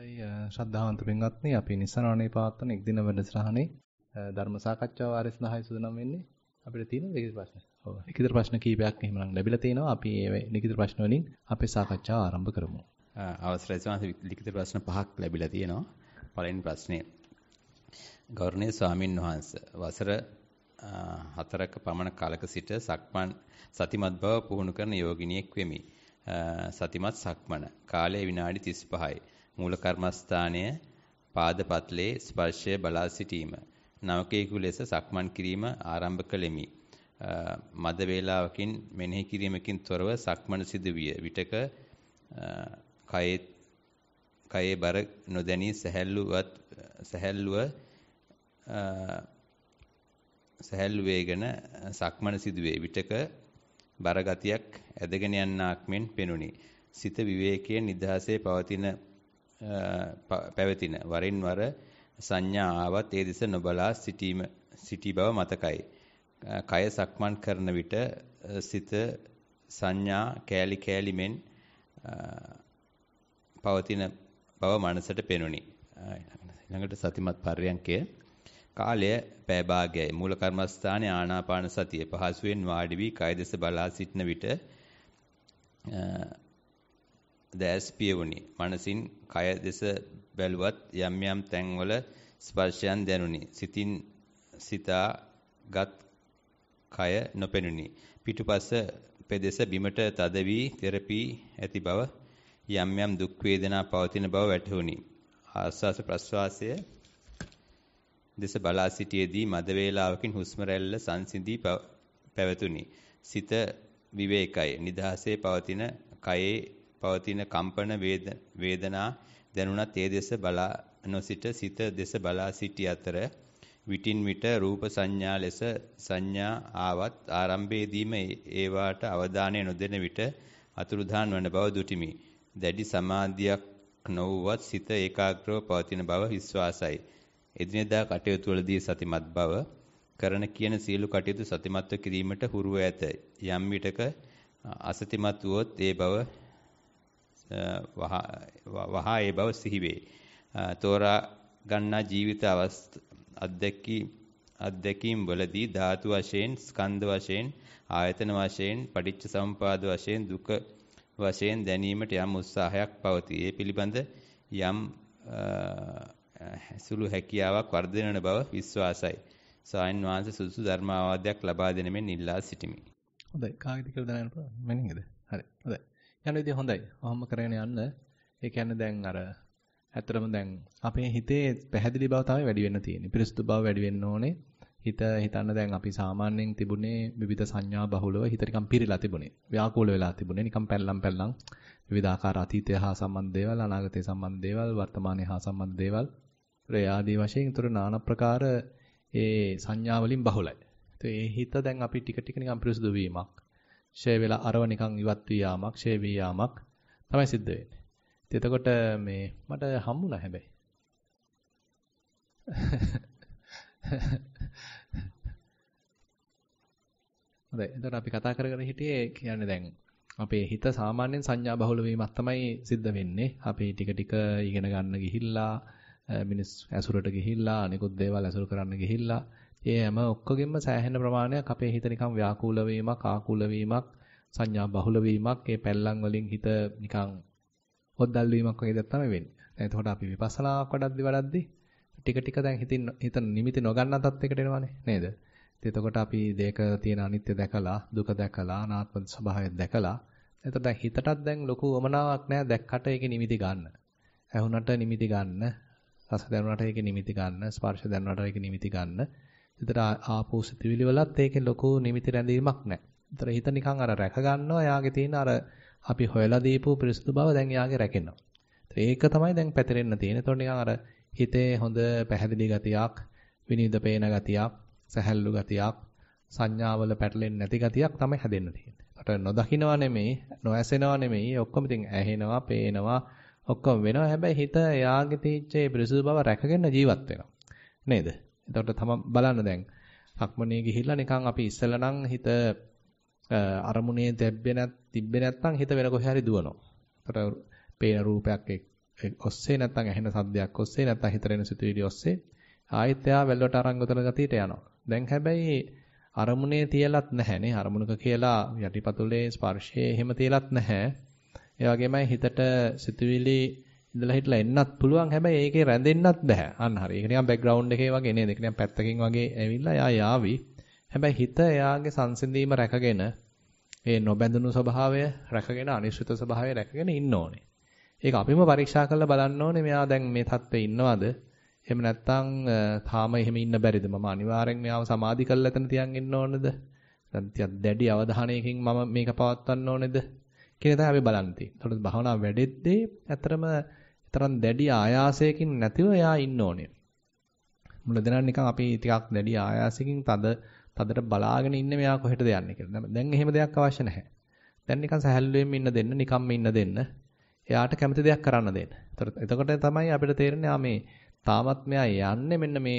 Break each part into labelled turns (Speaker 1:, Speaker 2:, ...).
Speaker 1: දැයි ශ්‍රද්ධාවන්ත පින්වත්නි අපි නිස්සරණේ පවත්වන එක් දින වැඩසටහනේ ධර්ම සාකච්ඡාව ආරේ සඳහායි සූදානම් වෙන්නේ. අපිට තියෙන විකිත ප්‍රශ්න. ඔව්. විකිත ප්‍රශ්න කීපයක් එහෙමනම් ලැබිලා තිනවා. අපි මේ විකිත ප්‍රශ්න වලින් අපේ සාකච්ඡාව ආරම්භ කරමු.
Speaker 2: අවසරයි ස්වාමීන් ලිඛිත ප්‍රශ්න පහක් ලැබිලා තියෙනවා. පළවෙනි ප්‍රශ්නේ ගෞරවනීය ස්වාමින් වහන්සේ වසර 4ක පමණ කාලක සිට සක්මන් සතිමත් බව පුහුණු කරන යෝගිනියෙක් වෙමි. සතිමත් සක්මන කාලය විනාඩි 35යි. මූල කර්මස්ථානය පාදපත්ලේ ස්පර්ශය බලා සිටීම නවකයෙකු ලෙස සක්මන් කිරීම ආරම්භ කළෙමි. මද වේලාවකින් මෙනෙහි කිරීමකින් තොරව සක්මන සිදුවිය. විටක කයේ කයේ බර නොදැනී සැහැල්ලුවත් සැහැල්ලුව සැහැල්ලු වේගෙන සක්මන සිදුවේ. විටක බර ගතියක් ඇදගෙන යන්නාක් මෙන් පෙනුනි. සිත විවේකයේ නිදහසේ පවතින පැවතින වරින් වර සංඥා ආවත් ඒ දෙස නොබලා සිටීම සිටි බව මතකයි. කය සක්මන් කරන විට සිත සංඥා කෑලි කෑලි මෙන් පවතින බව මනසට පෙනුනි. ඊළඟට සතිමත් පර්යංකය කාලය පැය භාගයයි මූල කර්මස්ථානයේ ආනාපාන සතිය පහසුවෙන් වාඩි වී කය දෙස බලා සිටන විට ද ඇස් පියවුනි. මනසින් කය දෙස බැලුවත් යම් යම් තැන්වල ස්පර්ශයන් දැනුනි. සිතින් සිතාගත් කය නොපෙනුනි. පිටුපස පෙදෙස බිමට තද වී තෙරපි ඇති බව යම් යම් දුක් වේදනා පවතින බව වැටහුණි. ආස්වාස ප්‍රස්වාසය දෙස බලා සිටියේදී මද වේලාවකින් හුස්ම රැල්ල සංසිඳී පැවතුණි. සිත විවේකයි. නිදහසේ පවතින කයේ පවතින කම්පන වේදනා දැනුණත් ඒ දෙස බලා නොසිට සිත දෙස බලා සිටි අතර විටින් විට රූප සංඥා ලෙස සංඥා ආවත් ආරම්භයේදීම ඒ වාට අවධානය නොදෙන විට අතුරුදහන් වන බව දුටිමි. දැඩි සමාධියක් නොවුවත් සිත ඒකාග්‍රව පවතින බව විශ්වාසයි. එදිනෙදා කටයුතු වලදී සතිමත් බව කරන කියන සියලු කටයුතු සතිමත්ව කිරීමට හුරුව ඇත. යම් විටක අසතිමත් වුවොත් ඒ බව වහා ඒ බව සිහිවේ. තෝරා ගන්නා ජීවිත අවස්ථ අධ්‍යක්ී අධ්‍යක්ීම් වලදී ධාතු වශයෙන් ස්කන්ධ වශයෙන් ආයතන වශයෙන් පටිච්ච සමුපාද වශයෙන් දුක වශයෙන් දැනීමට යම් උත්සාහයක් පවතී. ඒ පිළිබඳ යම් සුළු හැකියාවක් වර්ධනන බව විශ්වාසයි. සායන් වහන්සේ සුසු ධර්මාවාදයක් ලබා දෙන මෙන් ඉල්ලා සිටිමි.
Speaker 1: හොඳයි. කාගෙද කියලා දැනගන්න පුළුවන්. මැනින්ද? හරි. හොඳයි. යන විදිය හොඳයි. ඔහොම කරගෙන යන්න. ඒ කියන්නේ දැන් අර ඇත්තටම දැන් අපේ හිතේ පැහැදිලි බව තමයි වැඩි වෙන්න තියෙන්නේ. පිරිසුදු බව වැඩි වෙන්න ඕනේ. හිත හිතන්න දැන් අපි සාමාන්‍යයෙන් තිබුණේ විවිධ සංඥා බහුලව හිත නිකන් පිරීලා තිබුණේ. ව්‍යාකූල වෙලා තිබුණේ. නිකන් පැල්ලම් පැල්ලම් විවිධාකාර අතීතය හා සම්බන්ධ දේවල්, අනාගතය සම්බන්ධ දේවල්, වර්තමානය හා සම්බන්ධ දේවල්, ඒ ආදී වශයෙන් උතර নানা ප්‍රකාර ඒ සංඥා වලින් බහුලයි. ඒ හිත දැන් අපි ටික ටික නිකන් පිරිසුදු වීමක් ෂේ වෙලා අරව නිකන් ඉවත් වී යාමක්, ෂේ වී යාමක් තමයි සිද්ධ වෙන්නේ. ඉතින් එතකොට මේ මට හම්බුණා හැබැයි. හොඳයි. එතකොට අපි කතා කරගෙන හිටියේ කියන්නේ දැන් අපේ හිත සාමාන්‍යයෙන් සංඥා බහුල වීමක් තමයි සිද්ධ වෙන්නේ. අපි ටික ටික ඉගෙන ගන්න ගිහිල්ලා මිනිස් ඇසුරට ගිහිල්ලා අනිකුත් දේවල් ඇසුරු කරන්න ගිහිල්ලා ඒ හැම ඔක්කොගෙම සෑහෙන ප්‍රමාණයක් අපේ හිත නිකන් ව්‍යාකූල වීමක්, ආකූල වීමක්, සංඥා බහුල වීමක්, ඒ පැල්ලම් වලින් හිත නිකන් හොද්දල් වීමක් වගේ දේ තමයි වෙන්නේ. දැන් එතකොට අපි විපස්සනාවක් වඩද්දි වඩද්දි ටික ටික දැන් හිතින් හිත නිමිති නොගන්න තත්යකට එනවනේ නේද? එතකොට අපි දෙයක තියෙන අනිත්‍ය දැකලා, දුක දැකලා, අනාත්ම ස්වභාවය දැකලා, එතකොට දැන් හිතටත් දැන් ලොකු වමනාවක් නැහැ දැක්කට ඒකේ නිමිති ගන්න. ඇහුනට නිමිති ගන්න, රස දැනුණට ඒකේ නිමිති ගන්න, ස්පර්ශ දැනුණට ඒකේ නිමිති ගන්න. විතර ආපෝ සිතුවිලි වලත් ඒකේ ලොකු නිමිති රැඳීමක් නැහැ. විතර හිත නිකන් අර රැක ගන්නවා. යාගේ තියෙන අර අපි හොයලා දීපු පිරිසුදු බව දැන් යාගේ රැකෙනවා. ඒක තමයි දැන් පැතිරෙන්න තියෙන්නේ. එතකොට නිකන් අර හිතේ හොඳ පැහැදිලි ගතියක්, විනිවිද පේන ගතියක්, සැහැල්ලු ගතියක්, සංඥාවල පැටලෙන්නේ නැති ගතියක් තමයි හැදෙන්න තියෙන්නේ. එතකොට නොදකින්නවා නෙමෙයි, නොඇසෙනවා නෙමෙයි, ඔක්කොම ඉතින් ඇහෙනවා, පේනවා, ඔක්කොම වෙනවා. හැබැයි හිත එයාගේ තීච්චේ පිරිසුදු බව රැකගෙන ජීවත් වෙනවා. නේද? එතකොට තම බලන්න දැන් සක්මනේ ගිහිල්ලා නිකන් අපි ඉස්සෙල්ලා නම් හිත අරමුණේ දැබ්බේ නැත් තිබ්බේ නැත්නම් හිත වෙන කොහේ හරි දුවනවා. එතකොට පේන රූපයක් ඔස්සේ නැත්නම් ඇහෙන සද්දයක් ඔස්සේ නැත්නම් හිතරෙන සිතුවිලි ඔස්සේ ආයෙත් එයා වැල්ලට අරංගතන ගතියට යනවා. දැන් හැබැයි අරමුණේ තියලත් නැහැනේ. අරමුණක කියලා යටිපතුලේ ස්පර්ශයේ එහෙම තියලත් නැහැ. ඒ වගේමයි හිතට සිතුවිලි ඉඳලා හිටලා එන්නත් පුළුවන් හැබැයි ඒකේ රැඳෙන්නත් බෑ අන්න හරි ඒක නිකන් බෑග්ග්‍රවුන්ඩ් එකේ වගේ නේද ඒක නිකන් පැත්තකින් වගේ ඇවිල්ලා එයා යාවි හැබැයි හිත එයාගේ සංසිඳීම රැකගෙන ඒ නොබැඳුණු ස්වභාවය රැකගෙන අනිශ්චිත ස්වභාවය රැකගෙන ඉන්න ඕනේ ඒක අපිම පරීක්ෂා කරලා බලන්න ඕනේ මෙයා දැන් මේ තත්ත්වේ ඉන්නවද එහෙම නැත්නම් තාම එහෙම ඉන්න බැරිද මම අනිවාර්යෙන් මෙයාව සමාධි කරලා එතන තියන් ඉන්න ඕනද නැත්නම් ටිකක් දැඩි අවධානයකින් මම මේක පවත්වන්න ඕනේද කියන එක තමයි අපි බලන්නේ. ඒතකොට භාවනා වැඩෙද්දී ඇත්තරම තරම් දැඩි ආයාසයකින් නැතිව එයා ඉන්න ඕනේ. මුලදෙනා නිකන් අපි ටිකක් දැඩි ආයාසයකින් තද තදට බලාගෙන ඉන්න මෙයා කොහෙටද යන්නේ කියලා. දැන් එහෙම දෙයක් අවශ්‍ය නැහැ. දැන් නිකන් සැහැල්ලුවෙන් ඉන්න දෙන්න, නිකම්ම ඉන්න දෙන්න. එයාට කැමති දෙයක් කරන්න දෙන්න. එතකොට තමයි අපිට තේරෙන්නේ මේ තාමත් මෙයා යන්නේ මෙන්න මේ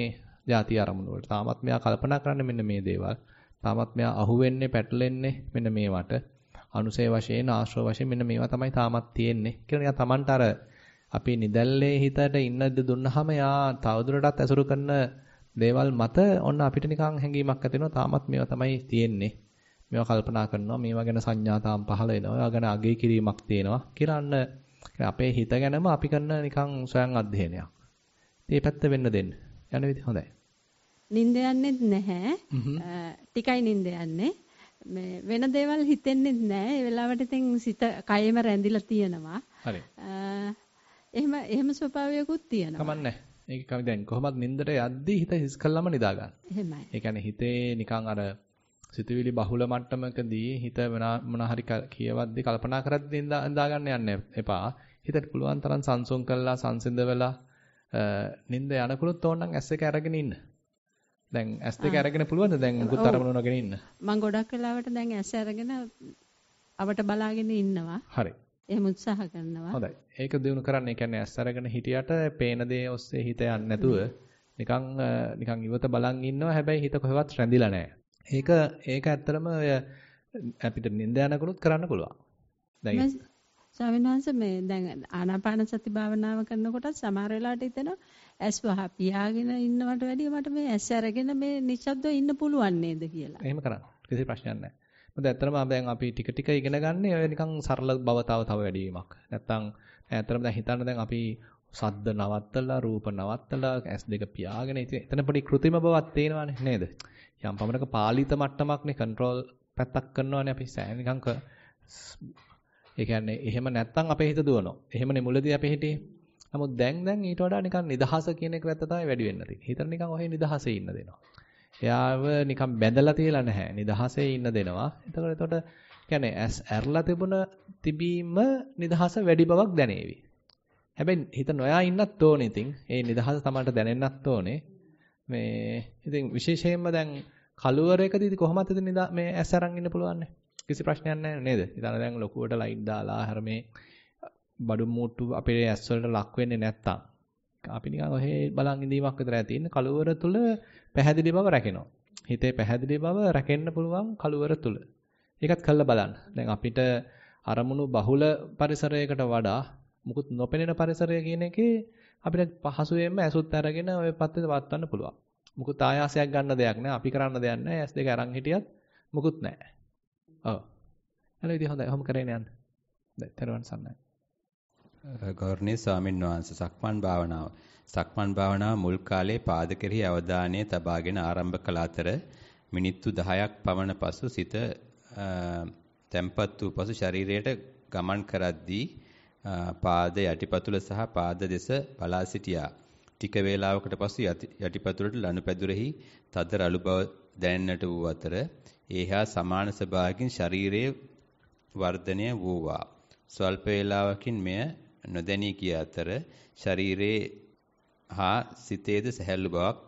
Speaker 1: ಜಾති ආරමුණු වලට. තාමත් මෙයා කල්පනා කරන්නේ මෙන්න මේ දේවල්. තාමත් මෙයා අහු වෙන්නේ, පැටලෙන්නේ මෙන්න මේවට. අනුසය වශයෙන්, ආශ්‍රව වශයෙන් මෙන්න මේවා තමයි තාමත් තියෙන්නේ. කියලා නිකන් Tamanට අර අපි නිදැල්ලේ හිතට ඉන්න දුන්නාම යා තවදුරටත් ඇසුරු කරන දේවල් මත ඔන්න අපිට නිකන් හැඟීමක් ඇති වෙනවා තාමත් මේවා තමයි තියෙන්නේ මේවා කල්පනා කරනවා මේවා ගැන සංඥා තාම පහළ වෙනවා ඒවා ගැන අගේ කිරීමක් තියෙනවා කියලා අන්න අපේ හිත ගැනම අපි කරන නිකන් සොයන් අධ්‍යයනයක් ඉතින් පැත්ත වෙන්න දෙන්න යන විදිහ හොඳයි
Speaker 3: නිින්ද යන්නේත් නැහැ ටිකයි නිින්ද යන්නේ මේ වෙන දේවල් හිතෙන්නේ නැහැ ඒ වෙලාවට ඉතින් සිත කයෙම රැඳිලා තියෙනවා හරි එහෙම එහෙම ස්වභාවයකුත් තියෙනවා.
Speaker 1: කමන්නේ. ඒක කම දැන් කොහොමත් නින්දට යද්දී හිත හිස් කළාම නිදා ගන්න. එහෙමයි. ඒ කියන්නේ හිතේ නිකන් අර සිතුවිලි බහුල මට්ටමකදී හිත මොන හරි කියවද්දී කල්පනා කරද්දී නිදා ගන්න යන්න එපා. හිතට පුළුවන් තරම් සංසුන් කරලා සංසිඳ වෙලා නින්ද යනකොට ඕනනම් ඇස් එක අරගෙන ඉන්න. දැන් ඇස් දෙක අරගෙන පුළුවන්ද දැන් මුකුත් අරමුණු නොගෙන ඉන්න?
Speaker 3: මම ගොඩක් වෙලාවට දැන් ඇස් අරගෙන අපට බලාගෙන ඉන්නවා. හරි. එහෙම උත්සාහ කරනවා. හොඳයි.
Speaker 1: ඒක දිනු කරන්න. ඒ කියන්නේ ඇස් අරගෙන හිටියට පේන දේ ඔස්සේ හිත යන්නේ නැතුව නිකන් නිකන් ඉවත බලන් ඉන්නවා. හැබැයි හිත කොහෙවත් රැඳිලා නැහැ. ඒක ඒක ඇත්තටම ඔය අපිට නිින්ද යනකොනුත් කරන්න පුළුවන්. දැන්
Speaker 3: ස්වාමීන් වහන්සේ මේ දැන් ආනාපාන සති භාවනාව කරනකොට සමහර වෙලාවට හිතෙනවා ඇස් වහ පියාගෙන ඉන්නවට වැඩිය මට මේ ඇස් අරගෙන මේ නිශ්ශබ්දව ඉන්න පුළුවන් නේද කියලා.
Speaker 1: එහෙම කරන්න. කිසි ප්‍රශ්නයක් නැහැ. මොකද ඇත්තටම දැන් අපි ටික ටික ඉගෙන ගන්න ඒ නිකන් සරල බව තව තව වැඩි වීමක්. නැත්තම් ඇත්තටම දැන් හිතන්න දැන් අපි සද්ද නවත්තලා රූප නවත්තලා S2 පියාගෙන ඉතින් එතන පොඩි કૃතිම බවක් තේනවානේ නේද? යම් පමණක පාලිත මට්ටමක්නේ කන්ට්‍රෝල් පැත්තක් කරනවානේ අපි සෑ නිකන් ඒ කියන්නේ එහෙම නැත්තම් අපේ හිත දුවනවා. එහෙමනේ මුලදී අපේ හිතේ. නමුත් දැන් දැන් ඊට වඩා නිකන් නිදහස කියන එක පැත්ත තමයි වැඩි වෙන්න තියෙන්නේ. හිතර නිකන් ඔහේ නිදහසේ ඉන්න දෙනවා. එයාව නිකන් බැඳලා තියලා නැහැ. නිදහසේ ඉන්න දෙනවා. එතකොට එතකොට කියන්නේ ඇස් ඇරලා තිබුණ තිබීම නිදහස වැඩි බවක් දැනේවි. හැබැයි හිත නොයා ඉන්නත් ඕනේ ඉතින්. ඒ නිදහස තමයි දැනෙන්නත් ඕනේ. මේ ඉතින් විශේෂයෙන්ම දැන් කලුවරයකදී ඉතින් කොහොමද ඉතින් මේ ඇස් අරන් ඉන්න පුළුවන්නේ? කිසි ප්‍රශ්නයක් නැහැ නේද? ඉතින් දැන් ලොකුවට ලයිට් දාලා හැර මේ බඩු මුට්ටු අපේ ඇස් වලට ලක් වෙන්නේ නැත්තම් අපි නිකන් ඔහේ බලන් ඉඳීමක් විතරයි තියෙන්නේ. කලවර තුල පැහැදිලි බව රැකෙනවා. හිතේ පැහැදිලි බව රැකෙන්න පුළුවන් කලවර තුල. ඒකත් කළා බලන්න. දැන් අපිට අරමුණු බහුල පරිසරයකට වඩා මුකුත් නොපෙනෙන පරිසරය කියන එකේ අපිට පහසුවෙන්ම ඇසුත් අරගෙන ওই පැත්තේ වත්තන්න පුළුවන්. මුකුත් ආයාසයක් ගන්න දෙයක් නැහැ. අපි කරන්න දෙයක් නැහැ. S2 අරන් හිටියත් මුකුත් නැහැ. ඔව්. හලෝ ඉතින් හොඳයි. ඔහොම කරගෙන යන්න. දැන් තරුවන් සන්නයි.
Speaker 2: ගෞරවනීය ස්වාමීන් වහන්සේ සක්මන් භාවනාව සක්මන් භාවනාව මුල් කාලේ පාද කෙරෙහි අවධානය තබාගෙන ආරම්භ කළ අතර මිනිත්තු 10ක් පමණ පසු සිත තැම්පත් වූ පසු ශරීරයට ගමන් කරද්දී පාද යටිපතුල සහ පාද දෙස බලා සිටියා ටික වේලාවකට පසු යටිපතුලට ලනුපැදුරෙහි තද රළු බව දැනෙන්නට වූ අතර ඒහා සමාන ස්වභාවකින් ශරීරයේ වර්ධනය වූවා. ස්වල්ප වේලාවකින් මෙය නොදැනී ගිය අතර ශරීරයේ හා සිතේද සැහැල්ලු බවක්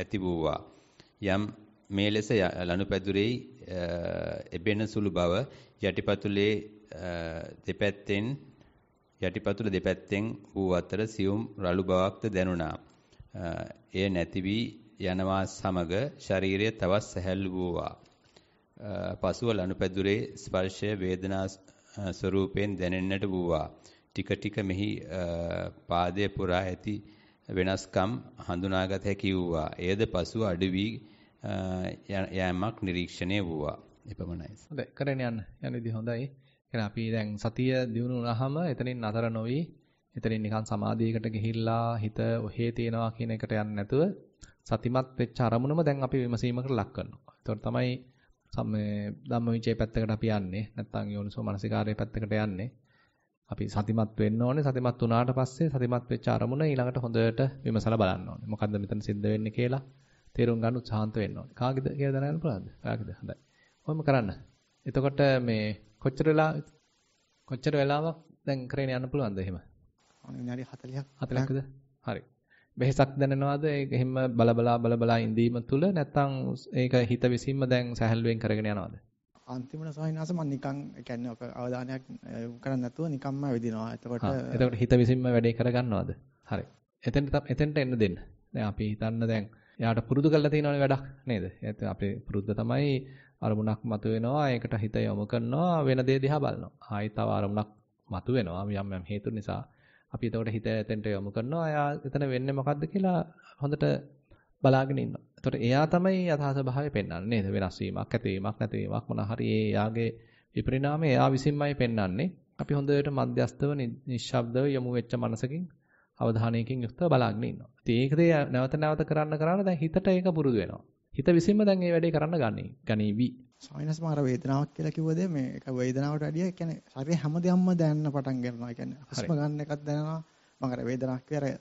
Speaker 2: ඇති වූවා. යම් මේ ලෙස ලනුපැදුරේ එබෙන සුළු බව යටිපතුලේ දෙපැත්තෙන් යටිපතුල දෙපැත්තෙන් වූ අතර සියුම් රළු බවක්ද දැනුණා. එය නැති වී යනවා සමග ශරීරය තවත් සැහැල්ලු වූවා. පසුව ලනුපැදුරේ ස්පර්ශය වේදනා ස්වරූපයෙන් දැනෙන්නට වූවා. ටික ටික මෙහි පාදයේ පුරා ඇති වෙනස්කම් හඳුනාගත හැකි වූවා. එයද පසුව අඩු වී යෑමක් නිරීක්ෂණය වූවා. එපමණයි. හොඳයි. කරගෙන යන්න.
Speaker 1: යන විදිහ හොඳයි. එහෙනම් අපි දැන් සතිය දිනු වුණාම එතනින් නතර නොවි එතනින් නිකන් සමාධියකට ගිහිල්ලා හිත ඔහේ තියනවා කියන එකට යන්නේ නැතුව සතිමත් වෙච්ච අරමුණම දැන් අපි විමසීමකට ලක් කරනවා. ඒතකොට තමයි සම්මේ ධම්මවිචේ පැත්තකට අපි යන්නේ. නැත්නම් යෝනිසෝ මනසිකාරයේ පැත්තකට යන්නේ. අපි සතිමත් වෙන්න ඕනේ. සතිමත් වුණාට පස්සේ සතිමත් වෙච්ච අරමුණ ඊළඟට හොඳට විමසලා බලන්න ඕනේ. මොකද්ද මෙතන සිද්ධ වෙන්නේ කියලා තේරුම් ගන්න උත්සාහන්ත වෙන්න ඕනේ. කාගෙද කියලා දැනගන්න පුළුවන්ද? කාගෙද? හොඳයි. කොහොම කරන්න? එතකොට මේ කොච්චර වෙලා කොච්චර වෙලාවක් දැන් කරගෙන යන්න පුළුවන්ද එහෙම?
Speaker 4: විනාඩි 40ක් 40ක්ද?
Speaker 1: හරි. වෙහසක් දැනෙනවද? ඒක එහෙම බලබලා බලබලා ඉඳීම තුල නැත්නම් ඒක හිත විසින්ම දැන් සැහැල්ලුවෙන් කරගෙන යනවද?
Speaker 4: අන්තිමට සහිනාස මම නිකන් ඒ කියන්නේ ඔක අවධානයක් කරන්නේ නැතුව නිකම්ම වෙදිනවා. එතකොට එතකොට
Speaker 1: හිත විසින්ම වැඩේ කරගන්නවද? හරි. එතෙන්ට එතෙන්ට එන්න දෙන්න. දැන් අපි හිතන්න දැන් එයාට පුරුදු කරලා තියෙනවනේ වැඩක් නේද? ඒත් අපේ පුරුද්ද තමයි අරමුණක් මතුවෙනවා ඒකට හිත යොමු කරනවා වෙන දේ දිහා බලනවා. ආයි තව අරමුණක් මතුවෙනවා යම් යම් හේතු නිසා. අපි එතකොට හිත එතෙන්ට යොමු කරනවා. එයා එතන වෙන්නේ මොකද්ද කියලා හොඳට බලාගෙන ඉන්නවා. එතකොට එයා තමයි යථා ස්වභාවය පෙන්වන්නේ නේද? වෙනස් වීමක්, ඇතිවීමක්, නැතිවීමක් මොන හරි ඒ යාගේ විපරිණාමය එයා විසින්මයි පෙන්වන්නේ. අපි හොඳට මධ්‍යස්තව නිශ්ශබ්දව යොමු වෙච්ච මනසකින් අවධානයකින් යුක්තව බලාගෙන ඉන්නවා. ඉතින් ඒකදේ නැවත නැවත කරන්න කරන්න දැන් හිතට ඒක පුරුදු
Speaker 4: වෙනවා. හිත විසින්ම දැන් මේ වැඩේ කරන්න ගන්නේ. ගනීවි. සාමාන්‍යයෙන් මම අර වේදනාවක් කියලා කිව්වද මේ ඒක වේදනාවට වැඩිය කියන්නේ ශරීරය හැමදේම දැනන්න පටන් ගන්නවා. කියන්නේ හුස්ම ගන්න එකක් දැනෙනවා. මම අර වේදනාවක් කියලා අර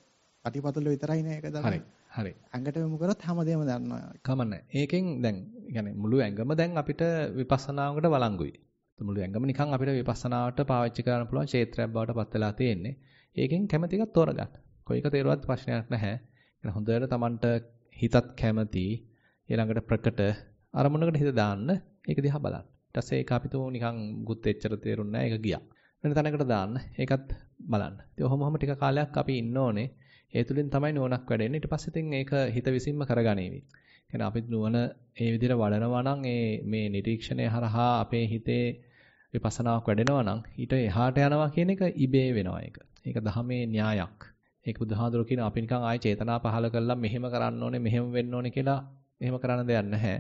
Speaker 4: අටිපතුල විතරයිනේ ඒක දැනෙන්නේ. හරි. ඇඟට යොමු කරොත් හැමදේම දන්නවා.
Speaker 1: කමන්නේ. ඒකෙන් දැන් يعني මුළු ඇඟම දැන් අපිට විපස්සනාවකට වළංගුයි. මුළු ඇඟම නිකන් අපිට විපස්සනාවට පාවිච්චි කරන්න පුළුවන් ක්ෂේත්‍රයක් බවට පත් වෙලා තියෙන්නේ. ඒකෙන් කැමැති එකක් තෝරගන්න. කොයික තේරුවත් ප්‍රශ්නයක් නැහැ. يعني හොඳට Tamanට හිතත් කැමැති ඊළඟට ප්‍රකට අරමුණකට හිත දාන්න ඒක දිහා බලන්න. ඊට පස්සේ ඒක අපිට නිකන් ගුත් එච්චර තේරුන්නේ නැහැ. ඒක ගියා. වෙන තැනකට දාන්න ඒකත් බලන්න. ඉතින් ඔහොම ඔහොම ටික කාලයක් අපි ඉන්න ඕනේ. ඒ තුලින් තමයි නුවණක් වැඩෙන්නේ. ඊට පස්සේ තින් ඒක හිත විසින්ම කරගනීවි. කියන්නේ අපි නුවණ ඒ විදිහට වඩනවා නම් ඒ මේ නිරීක්ෂණය හරහා අපේ හිතේ විපස්සනාවක් වැඩෙනවා නම් ඊට එහාට යනවා කියන එක ඉබේ වෙනවා ඒක. ඒක දහමේ න්‍යායක්. ඒක බුදුහාඳුර කියන අපි නිකන් ආයේ චේතනා පහල කළා මෙහෙම කරන්න ඕනේ මෙහෙම වෙන්න ඕනේ කියලා එහෙම කරන්න දෙයක් නැහැ.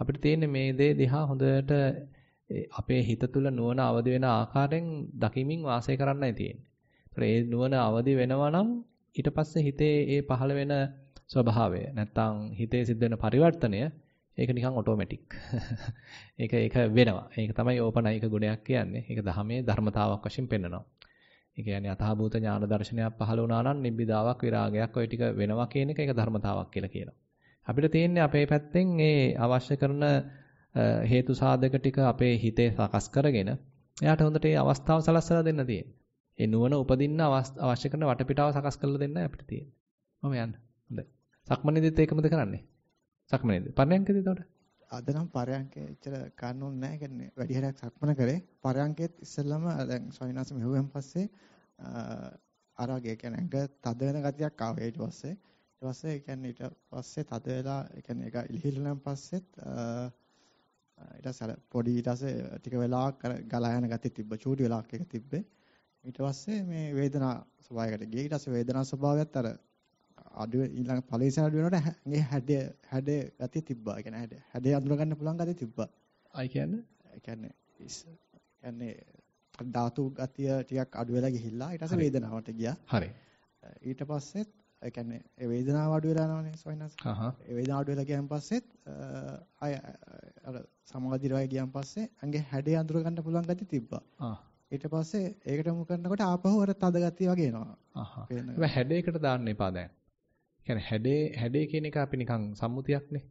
Speaker 1: අපිට තියෙන්නේ මේ දේ දිහා හොඳට අපේ හිත තුළ නුවණ අවදි වෙන ආකාරයෙන් දකිමින් වාසය කරන්නයි තියෙන්නේ. ඒතර ඒ නුවණ අවදි වෙනවා නම් ඊට පස්සේ හිතේ ඒ පහළ වෙන ස්වභාවය නැත්තම් හිතේ සිද්ධ වෙන පරිවර්තනය ඒක නිකන් ඔටෝමැටික්. ඒක ඒක වෙනවා. ඒක තමයි ඕපනයික ගුණයක් කියන්නේ. ඒක ධහමේ ධර්මතාවක් වශයෙන් පෙන්වනවා. ඒ කියන්නේ අතහබූත ඥාන දර්ශනයක් පහළ වුණා නම් නිබ්බිදාවක් විරාගයක් ওই ටික වෙනවා කියන එක ඒක ධර්මතාවක් කියලා කියනවා. අපිට තියෙන්නේ අපේ පැත්තෙන් මේ අවශ්‍ය කරන හේතු සාධක ටික අපේ හිතේ සකස් කරගෙන එයාට හොඳට ඒ අවස්ථාව සලස්සලා දෙන්න තියෙනවා. ඒ නුවණ උපදින්න අවශ්‍ය කරන වටපිටාව සකස් කරලා දෙන්න අපිට තියෙන්නේ. මම යන්න. හොඳයි. සක්මනේදිත් ඒකමද කරන්නේ? සක්මනේද? පරයන්කේද එතකොට?
Speaker 4: අද නම් පරයන්කේ එච්චර කන්නොත් නැහැ. කියන්නේ වැඩි හරයක් සක්මන කරේ. පරයන්කේත් ඉස්සෙල්ලම දැන් ස්වාමිනාස මෙහුවෙන් පස්සේ අරගේ කියන්නේ ඇඟ තද වෙන ගතියක් ආවා ඊට පස්සේ. ඊට පස්සේ කියන්නේ ඊට පස්සේ තද වෙලා කියන්නේ ඒක ඉලිහිලනම් පස්සෙත් ඊට පස්සේ පොඩි ඊට පස්සේ ටික වෙලාවක් ගලා යන ගතිය තිබ්බ. චූටි වෙලාවක් එක තිබ්බේ. ඊට පස්සේ මේ වේදනා ස්වභාවයකට ගියේ. ඊට පස්සේ වේදනා ස්වභාවයත් අර අඩු ඊළඟ පළවෙනි අඩු වෙනකොට මේ හැඩ හැඩ ගතිය තිබ්බා. ඒ කියන්නේ හැඩ හැඩ අඳුරගන්න පුළුවන් ගතිය තිබ්බා. ආයි කියන්නේ? ඒ කියන්නේ කියන්නේ ධාතු ගතිය ටිකක් අඩු වෙලා ගිහිල්ලා ඊට පස්සේ වේදනාවට ගියා. හරි. ඊට පස්සෙත් ඒ කියන්නේ ඒ වේදනාව අඩු වෙලා යනවනේ සොයනස්. හහහ. ඒ වේදනාව අඩු වෙලා ගියන් පස්සෙත් අය අර සමාධිය වගේ ගියන් පස්සේ අංගේ හැඩේ අඳුර ගන්න පුළුවන් ගතිය තිබ්බා. ආ. ඊට පස්සේ ඒකට යොමු කරනකොට ආපහු අර තද ගතිය වගේ එනවා. අහහ.
Speaker 1: ඒක හැඩයකට දාන්න එපා දැන්. කියන්නේ හැඩේ හැඩේ කියන එක අපි නිකන් සම්මුතියක්නේ.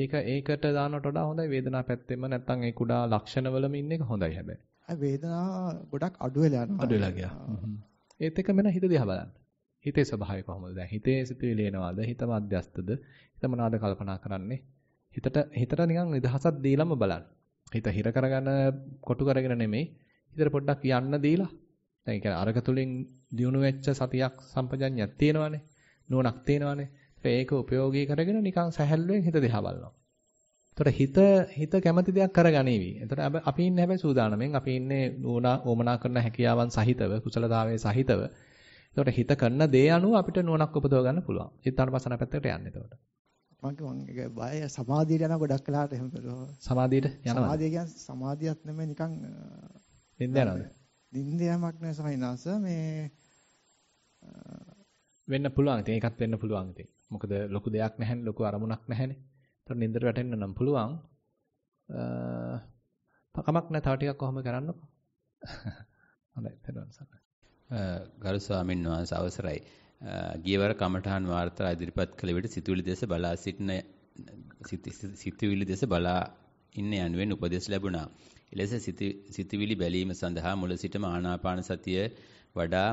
Speaker 1: ඒක ඒකට දානට වඩා හොඳයි වේදනාව පැත්තෙම නැත්තම් ඒ කුඩා ලක්ෂණවලම ඉන්න එක හොඳයි හැබැයි.
Speaker 4: ආ වේදනාව ගොඩක් අඩු වෙලා යනවා. අඩු වෙලා ගියා.
Speaker 1: ඒත් එක මෙන්න හිත දිහා බලන්න. හිතේ ස්වභාවය කොහොමද දැන්? හිතේ සිතුවිලි එනවාද? හිත මධ්‍යස්තද? හිත මොනවාද කල්පනා කරන්නේ? හිතට හිතට නිකන් නිදහසක් දීලම බලන්න. හිත හිර කරගෙන කොටු කරගෙන නෙමෙයි ඊතර පොඩ්ඩක් යන්න දීලා දැන් ඒ කියන්නේ අරක තුලින් දිනු වෙච්ච සතියක් සම්පජඤ්ඤයක් තියෙනවානේ නුවණක් තියෙනවානේ ඒක ප්‍රයෝගී කරගෙන නිකන් සැහැල්ලුවෙන් හිත දිහා බලනවා. එතකොට හිත හිත කැමති දෙයක් කරගනීවි. එතකොට අපි ඉන්නේ හැබැයි සූදානමෙන් අපි ඉන්නේ නුවණ ඕමනා කරන හැකියාවන් සහිතව කුසලතාවයේ සහිතව. එතකොට හිත කරන දේ අනුව අපිට නුවණක් උපදව ගන්න පුළුවන්. චිත්තානුපසන පැත්තකට යන්න එතකොට.
Speaker 4: මම කියන්නේ බය සමාධියට යන ගොඩක් වෙලාවට එහෙම කරනවා. සමාධියට යනවා. සමාධිය කියන්නේ සමාධියක් නෙමෙයි නිකන් නිින්ද යනවද? නිින්ද යමක් නෑ සහිනාස මේ
Speaker 1: වෙන්න පුළුවන් ඉතින් ඒකත් වෙන්න පුළුවන් ඉතින්. මොකද ලොකු දෙයක් නැහැනේ ලොකු අරමුණක් නැහැනේ. ඒතර නිින්දට වැටෙන්න නම් පුළුවන්. අ කමක් නෑ තව ටිකක් කොහොම කරන්නකෝ. හොඳයි තේරුම් ගන්න.
Speaker 2: ගරු ස්වාමීන් වහන්සේ අවසරයි. ගියවර කමඨාන් වාර්තා ඉදිරිපත් කළ විට සිතුවිලි දෙස බලා සිටින සිතුවිලි දෙස බලා ඉන්න යනුවෙන් උපදෙස් ලැබුණා. එලෙස සිතවිලි බැලීම සඳහා මුල සිටම ආනාපාන සතිය වඩා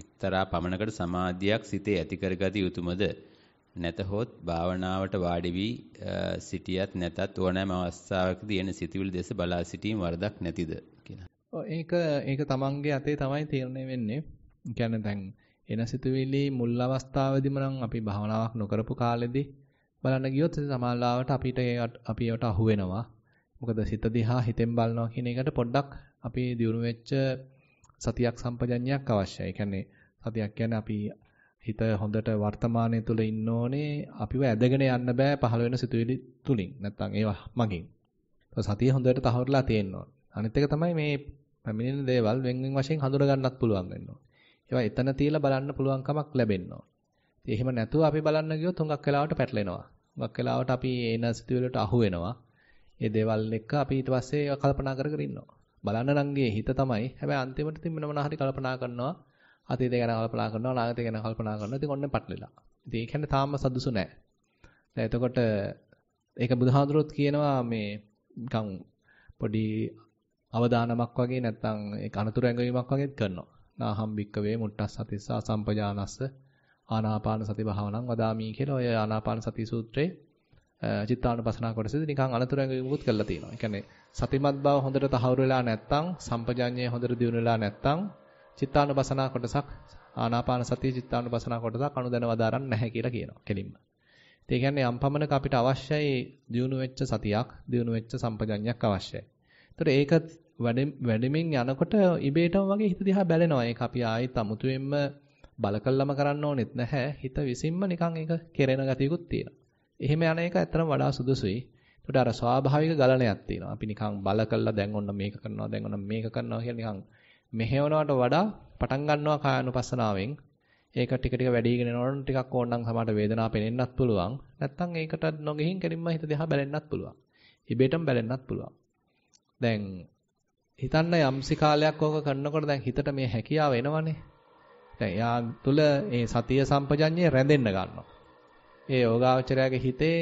Speaker 2: එක්තරා පමණකට සමාධියක් සිතේ ඇති කරගත යුතුමද නැතහොත් භාවනාවට වාඩි වී සිටියත් නැතත් ඕනෑම අවස්ථාවකදී එන සිතවිලි දෙස බලා සිටීම වරදක් නැතිද
Speaker 1: කියලා. ඒක ඒක තමන්ගේ අතේ තමයි තීරණය වෙන්නේ. කියන්නේ දැන් එන සිතුවිලි මුල් අවස්ථාවේදීම නම් අපි භාවනාවක් නොකරපු කාලෙදී බලන්න ගියොත් සමාලාවට අපිට අපි ඒවට අහු වෙනවා. මොකද සිත දිහා හිතෙන් බලනවා කියන එකට පොඩ්ඩක් අපි දියුණු වෙච්ච සතියක් සම්පජඤ්ඤයක් අවශ්‍යයි. ඒ කියන්නේ සතියක් කියන්නේ අපි හිත හොඳට වර්තමානය තුල ඉන්න ඕනේ. අපිව ඇදගෙන යන්න බෑ පහළ වෙන සිතුවිලි තුලින්. නැත්තම් ඒවා මගින්. සතිය හොඳට තහවුරුලා තියෙන්න ඕන. අනිත් එක තමයි මේ පැමිණෙන දේවල් වෙන්වෙන් වශයෙන් හඳුනා ගන්නත් පුළුවන් වෙන්න ඕන. ඒවා එතන තියලා බලන්න පුළුවන්කමක් ලැබෙන්න ඕන. එහෙම නැතුව අපි බලන්න ගියොත් හුඟක් වෙලාවට පැටලෙනවා. හුඟක් වෙලාවට අපි එන සිතුවිල්ලට අහු වෙනවා. ඒ දේවල් එක්ක අපි ඊට පස්සේ කල්පනා කර කර ඉන්නවා. බලන්න නංගේ හිත තමයි. හැබැයි අන්තිමට ඉතින් මොන මොනවා හරි කල්පනා කරනවා. අතීතය ගැන කල්පනා කරනවා, අනාගතය ගැන කල්පනා කරනවා. ඉතින් ඔන්න පැටලෙලා. ඉතින් ඒ කියන්නේ තාම සදුසු නැහැ. දැන් එතකොට ඒක බුදුහාඳුරොත් කියනවා මේ නිකන් පොඩි අවදානමක් වගේ නැත්නම් ඒක අනතුරු ඇඟවීමක් වගේත් කරනවා. නාහම් බික්කවේ මුට්ටස් සතිස්සා සම්පජානස්ස ආනාපාන සති භාවනං වදාමි කියලා ඔය ආනාපාන සති සූත්‍රයේ චිත්තානුපසනාව කොටසේදී නිකන් අනතුරු ඇඟවීමකුත් කරලා තියෙනවා. ඒ කියන්නේ සතිමත් බව හොඳට තහවුරු වෙලා නැත්නම් සම්පජඤ්ඤය හොඳට දියුණු වෙලා නැත්නම් චිත්තානුපසනාව කොටසක් ආනාපාන සතිය චිත්තානුපසනාව කොටසක් අනුදැන වදාරන්න නැහැ කියලා කියනවා කෙලින්ම. ඒ කියන්නේ යම් පමණක අපිට අවශ්‍යයි දියුණු වෙච්ච සතියක්, දියුණු වෙච්ච සම්පජඤ්ඤයක් අවශ්‍යයි. ඒතර ඒක වැඩිමින් යනකොට ඉබේටම වගේ හිත දිහා බැලෙනවා. ඒක අපි ආයෙත් අමුතුවෙන්ම බල කළම කරන්න ඕනෙත් නැහැ. හිත විසින්ම නිකන් ඒක කෙරෙන ගතියකුත් තියෙනවා. එහෙම යන එක ඇත්තටම වඩා සුදුසුයි. ඒකට අර ස්වාභාවික ගලණයක් තියෙනවා. අපි නිකන් බල කළා දැන් ඔන්න මේක කරනවා දැන් ඔන්න මේක කරනවා කියලා නිකන් මෙහෙවනවට වඩා පටන් ගන්නවා කායानुපස්සනාවෙන්. ඒක ටික ටික වැඩිගෙන යනකොට ටිකක් ඕනනම් සමහරට වේදනාව පෙනෙන්නත් පුළුවන්. නැත්තම් ඒකට නොගෙහින් කෙලින්ම හිත දිහා බැලෙන්නත් පුළුවන්. ඉබේටම බැලෙන්නත් පුළුවන්. දැන් හිතන්න යම්සි කාලයක් ඕක කරනකොට දැන් හිතට මේ හැකියාව එනවනේ. දැන් එයා තුල ඒ සතිය සම්පජඤ්ඤය රැඳෙන්න ගන්නවා. ඒ යෝගාචරයාගේ හිතේ